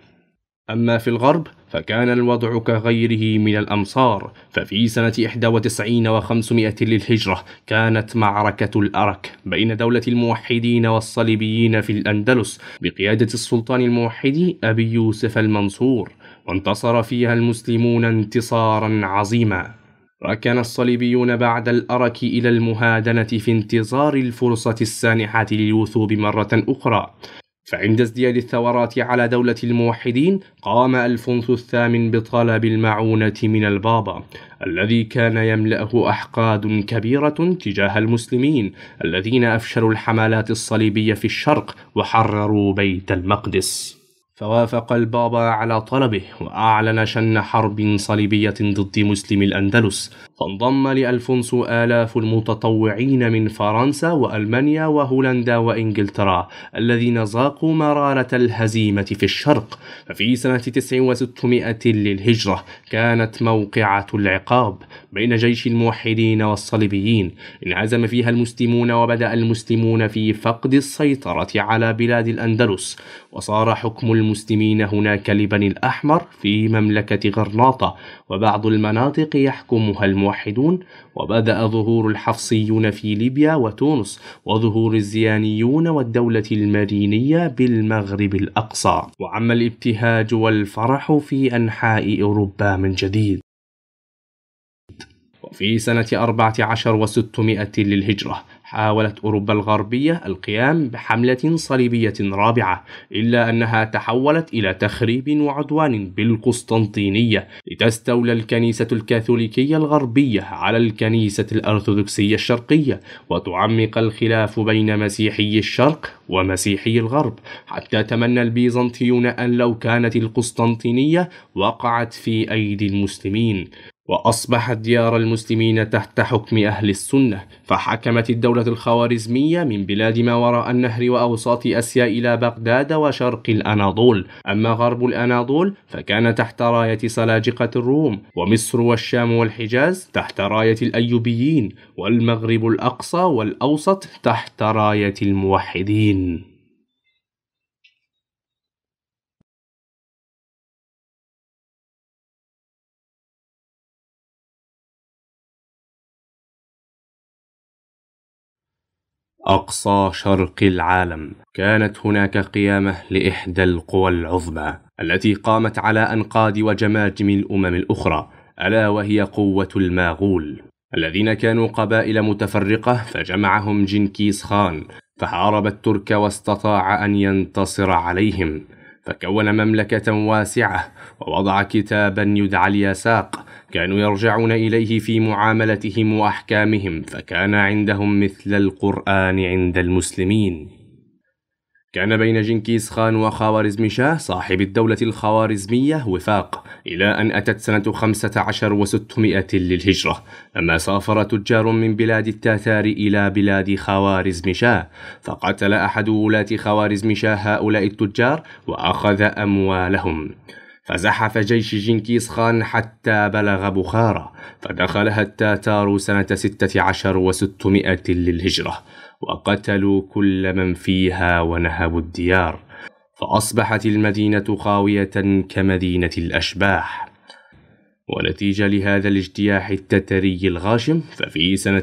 أما في الغرب فكان الوضع كغيره من الأمصار ففي سنة 91 و500 للهجرة كانت معركة الأرك بين دولة الموحدين والصليبيين في الأندلس بقيادة السلطان الموحدي أبي يوسف المنصور وانتصر فيها المسلمون انتصارا عظيما ركن الصليبيون بعد الأرك إلى المهادنة في انتظار الفرصة السانحة للوثوب مرة أخرى فعند ازدياد الثورات على دولة الموحدين قام ألفونس الثامن بطلب المعونة من البابا الذي كان يملأه أحقاد كبيرة تجاه المسلمين الذين أفشلوا الحملات الصليبية في الشرق وحرروا بيت المقدس فوافق البابا على طلبه وأعلن شن حرب صليبية ضد مسلم الأندلس فانضم لألفونسو آلاف المتطوعين من فرنسا وألمانيا وهولندا وإنجلترا الذين ذاقوا مرارة الهزيمة في الشرق ففي سنة 9600 للهجرة كانت موقعة العقاب بين جيش الموحدين والصليبيين انعزم فيها المسلمون وبدأ المسلمون في فقد السيطرة على بلاد الأندلس وصار حكم المسلمين هناك لبني الأحمر في مملكة غرناطة وبعض المناطق يحكمها الموحدون وبدأ ظهور الحفصيون في ليبيا وتونس وظهور الزيانيون والدولة المدينية بالمغرب الأقصى وعم الابتهاج والفرح في أنحاء أوروبا من جديد في سنة 14 وستمائة للهجرة حاولت أوروبا الغربية القيام بحملة صليبية رابعة إلا أنها تحولت إلى تخريب وعدوان بالقسطنطينية لتستولى الكنيسة الكاثوليكية الغربية على الكنيسة الأرثوذكسية الشرقية وتعمق الخلاف بين مسيحي الشرق ومسيحي الغرب حتى تمنى البيزنطيون أن لو كانت القسطنطينية وقعت في أيدي المسلمين وأصبحت ديار المسلمين تحت حكم أهل السنة فحكمت الدولة الخوارزمية من بلاد ما وراء النهر وأوساط أسيا إلى بغداد وشرق الأناضول أما غرب الأناضول فكان تحت راية سلاجقة الروم ومصر والشام والحجاز تحت راية الأيوبيين والمغرب الأقصى والأوسط تحت راية الموحدين أقصى شرق العالم كانت هناك قيامة لإحدى القوى العظمى التي قامت على أنقاض وجماجم الأمم الأخرى ألا وهي قوة الماغول الذين كانوا قبائل متفرقة فجمعهم جنكيز خان فحارب الترك واستطاع أن ينتصر عليهم فكون مملكة واسعة ووضع كتابا يدعى اليساق كانوا يرجعون إليه في معاملتهم وأحكامهم فكان عندهم مثل القرآن عند المسلمين كان بين جنكيز خان وخوارزمي شاه صاحب الدولة الخوارزمية وفاق إلى أن أتت سنة 15 وستمائة للهجرة أما سافر تجار من بلاد التتار إلى بلاد خوارزم شاه فقتل أحد ولاة خوارزم شاه هؤلاء التجار وأخذ أموالهم فزحف جيش جنكيز خان حتى بلغ بخارى فدخلها التتار سنة 16 وستمائة للهجرة وقتلوا كل من فيها ونهبوا الديار فأصبحت المدينة خاوية كمدينة الأشباح ونتيجة لهذا الاجتياح التتري الغاشم ففي سنة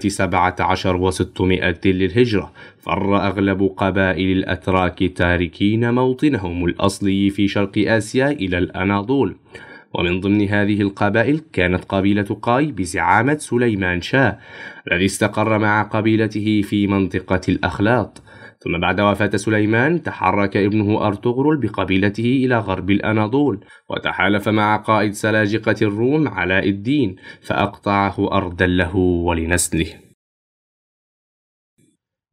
عشر وستمائة للهجرة فر أغلب قبائل الأتراك تاركين موطنهم الأصلي في شرق آسيا إلى الأناضول ومن ضمن هذه القبائل كانت قبيلة قاي بزعامة سليمان شاه الذي استقر مع قبيلته في منطقة الأخلاط ثم بعد وفاة سليمان تحرك ابنه أرطغرل بقبيلته إلى غرب الأناضول وتحالف مع قائد سلاجقة الروم علاء الدين فأقطعه أرضا له ولنسله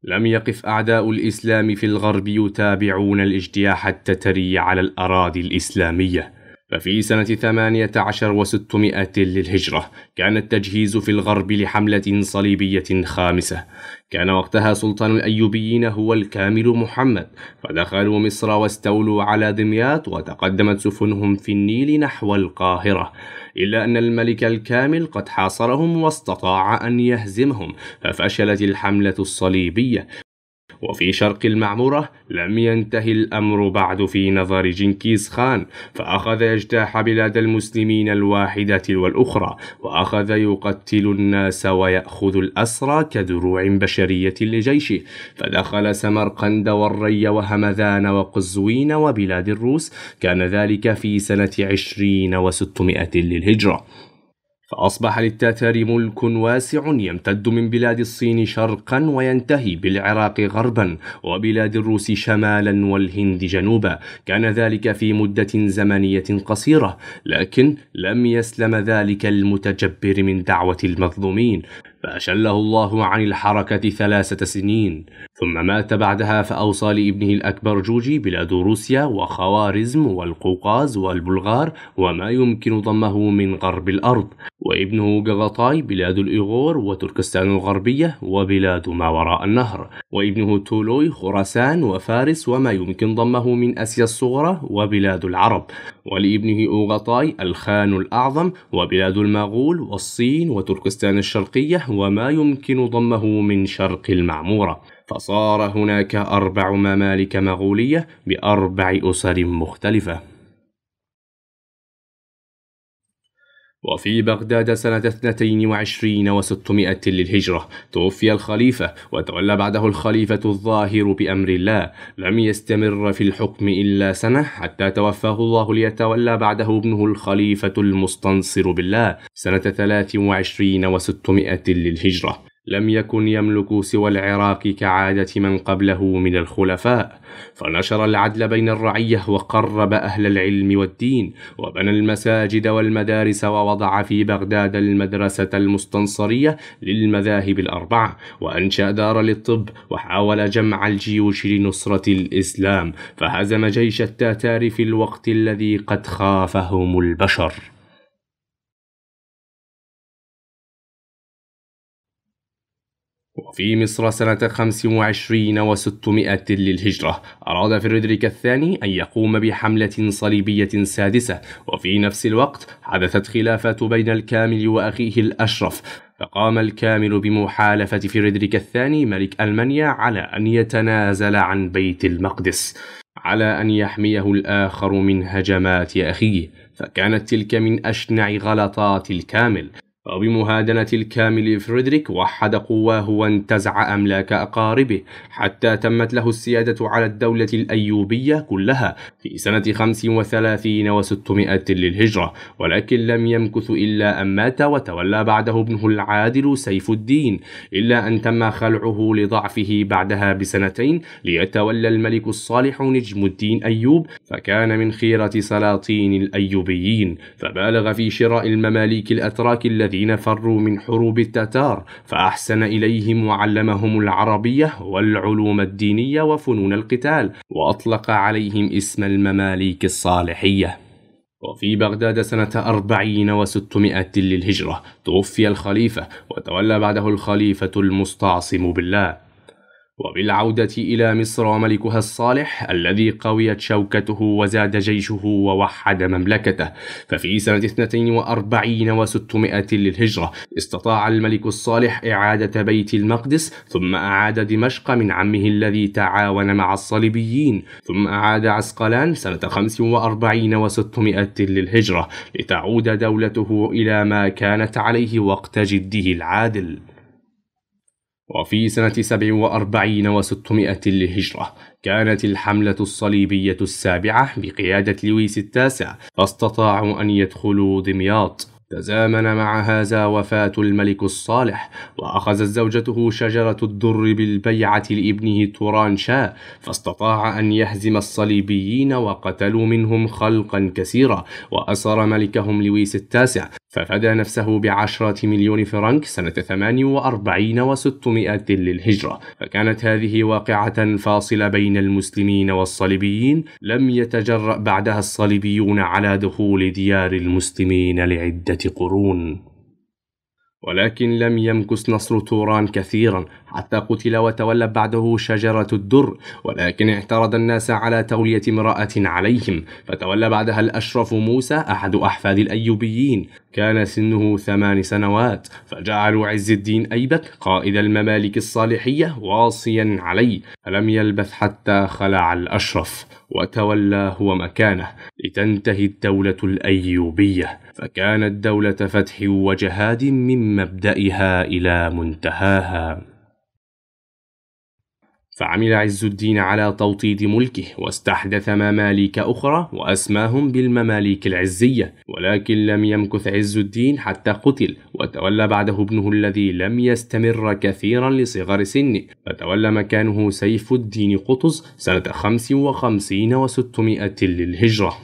لم يقف أعداء الإسلام في الغرب يتابعون الاجتياح التتري على الأراضي الإسلامية ففي سنة 18 وستمائة للهجرة كان التجهيز في الغرب لحملة صليبية خامسة كان وقتها سلطان الأيوبيين هو الكامل محمد فدخلوا مصر واستولوا على دمياط وتقدمت سفنهم في النيل نحو القاهرة إلا أن الملك الكامل قد حاصرهم واستطاع أن يهزمهم ففشلت الحملة الصليبية وفي شرق المعمورة لم ينتهي الأمر بعد في نظر جنكيز خان فأخذ يجتاح بلاد المسلمين الواحدة والأخرى وأخذ يقتل الناس ويأخذ الأسرى كدروع بشرية لجيشه فدخل سمرقند والري وهمذان وقزوين وبلاد الروس كان ذلك في سنة عشرين وستمائة للهجرة فأصبح للتتار ملك واسع يمتد من بلاد الصين شرقا وينتهي بالعراق غربا وبلاد الروس شمالا والهند جنوبا كان ذلك في مدة زمنية قصيرة لكن لم يسلم ذلك المتجبر من دعوة المظلومين فأشله الله عن الحركة ثلاثة سنين ثم مات بعدها فأوصى لابنه الأكبر جوجي بلاد روسيا وخوارزم والقوقاز والبلغار وما يمكن ضمه من غرب الأرض وابنه قغطاي بلاد الإيغور وتركستان الغربية وبلاد ما وراء النهر وابنه تولوي خراسان وفارس وما يمكن ضمه من آسيا الصغرى وبلاد العرب ولابنه أوغطاي الخان الأعظم وبلاد المغول والصين وتركستان الشرقية وما يمكن ضمه من شرق المعمورة فصار هناك أربع ممالك مغولية بأربع أسر مختلفة وفي بغداد سنة 22 و600 للهجرة توفي الخليفة وتولى بعده الخليفة الظاهر بأمر الله لم يستمر في الحكم إلا سنة حتى توفاه الله ليتولى بعده ابنه الخليفة المستنصر بالله سنة 23 و600 للهجرة لم يكن يملك سوى العراق كعادة من قبله من الخلفاء فنشر العدل بين الرعية وقرب أهل العلم والدين وبنى المساجد والمدارس ووضع في بغداد المدرسة المستنصرية للمذاهب الأربعة وأنشأ دار للطب وحاول جمع الجيوش لنصرة الإسلام فهزم جيش التتار في الوقت الذي قد خافهم البشر وفي مصر سنة 25 و600 للهجرة أراد فريدريك الثاني أن يقوم بحملة صليبية سادسة وفي نفس الوقت حدثت خلافات بين الكامل وأخيه الأشرف فقام الكامل بمحالفة فريدريك الثاني ملك ألمانيا على أن يتنازل عن بيت المقدس على أن يحميه الآخر من هجمات أخيه فكانت تلك من أشنع غلطات الكامل وبمهادنة الكامل فريدريك وحد قواه وانتزع أملاك أقاربه حتى تمت له السيادة على الدولة الأيوبية كلها في سنة 35 و600 للهجرة ولكن لم يمكث إلا أن مات وتولى بعده ابنه العادل سيف الدين إلا أن تم خلعه لضعفه بعدها بسنتين ليتولى الملك الصالح نجم الدين أيوب فكان من خيرة سلاطين الأيوبيين فبالغ في شراء المماليك الأتراك الذي الذين فروا من حروب التتار فأحسن إليهم وعلمهم العربية والعلوم الدينية وفنون القتال وأطلق عليهم اسم المماليك الصالحية وفي بغداد سنة أربعين وستمائة للهجرة توفي الخليفة وتولى بعده الخليفة المستعصم بالله وبالعودة إلى مصر وملكها الصالح الذي قويت شوكته وزاد جيشه ووحد مملكته ففي سنة 42 و600 للهجرة استطاع الملك الصالح إعادة بيت المقدس ثم أعاد دمشق من عمه الذي تعاون مع الصليبيين ثم أعاد عسقلان سنة 45 و600 للهجرة لتعود دولته إلى ما كانت عليه وقت جده العادل وفي سنة 47 وستمائة للهجرة كانت الحملة الصليبية السابعة بقيادة لويس التاسع فاستطاعوا أن يدخلوا دمياط تزامن مع هذا وفاة الملك الصالح وأخذت زوجته شجرة الدر بالبيعة لابنه تورانشا فاستطاع أن يهزم الصليبيين وقتلوا منهم خلقا كثيرا وأسر ملكهم لويس التاسع ففدى نفسه بعشرة مليون فرنك سنة 48 وستمائة للهجرة فكانت هذه واقعة فاصلة بين المسلمين والصليبيين لم يتجرأ بعدها الصليبيون على دخول ديار المسلمين لعدة قرون ولكن لم يمكث نصر توران كثيرا حتى قتل وتولى بعده شجرة الدر ولكن اعترض الناس على تولية امرأة عليهم فتولى بعدها الأشرف موسى أحد أحفاد الأيوبيين كان سنه ثمان سنوات فجعلوا عز الدين أيبك قائد الممالك الصالحية واصيا عليه فلم يلبث حتى خلع الأشرف وتولى هو مكانه لتنتهي الدولة الأيوبية فكانت دولة فتح وجهاد من مبدئها إلى منتهاها فعمل عز الدين على توطيد ملكه واستحدث مماليك أخرى وأسماهم بالمماليك العزية ولكن لم يمكث عز الدين حتى قتل وتولى بعده ابنه الذي لم يستمر كثيرا لصغر سنه فتولى مكانه سيف الدين قطز سنة 55 و600 للهجرة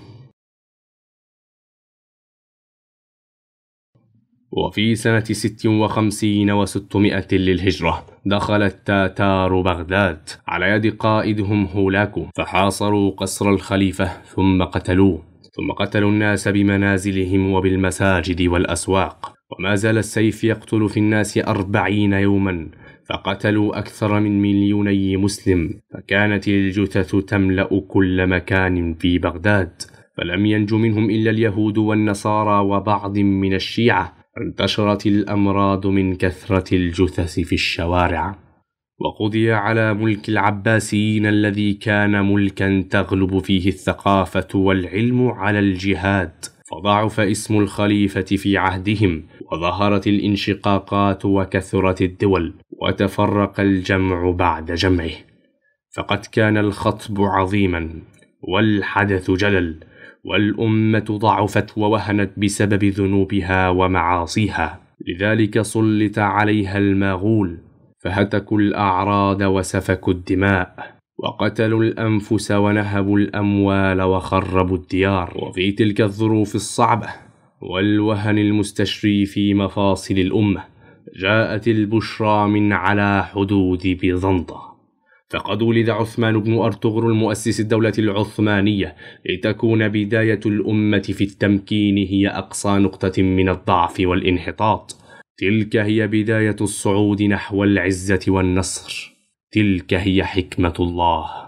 وفي سنة 56 و600 للهجرة دخل التاتار بغداد على يد قائدهم هولاكو فحاصروا قصر الخليفة ثم قتلوه ثم قتلوا الناس بمنازلهم وبالمساجد والأسواق وما زال السيف يقتل في الناس أربعين يوما فقتلوا أكثر من مليوني مسلم فكانت الجثث تملأ كل مكان في بغداد فلم ينج منهم إلا اليهود والنصارى وبعض من الشيعة انتشرت الأمراض من كثرة الجثث في الشوارع وقضي على ملك العباسيين الذي كان ملكا تغلب فيه الثقافة والعلم على الجهاد فضعف اسم الخليفة في عهدهم وظهرت الانشقاقات وكثرت الدول وتفرق الجمع بعد جمعه فقد كان الخطب عظيما والحدث جلل والامه ضعفت ووهنت بسبب ذنوبها ومعاصيها لذلك سلط عليها الماغول فهتكوا الاعراض وسفكوا الدماء وقتلوا الانفس ونهبوا الاموال وخربوا الديار وفي تلك الظروف الصعبه والوهن المستشري في مفاصل الامه جاءت البشرى من على حدود بيزنطه فقد ولد عثمان بن أرطغرل مؤسس الدولة العثمانية لتكون بداية الأمة في التمكين هي أقصى نقطة من الضعف والانحطاط تلك هي بداية الصعود نحو العزة والنصر تلك هي حكمة الله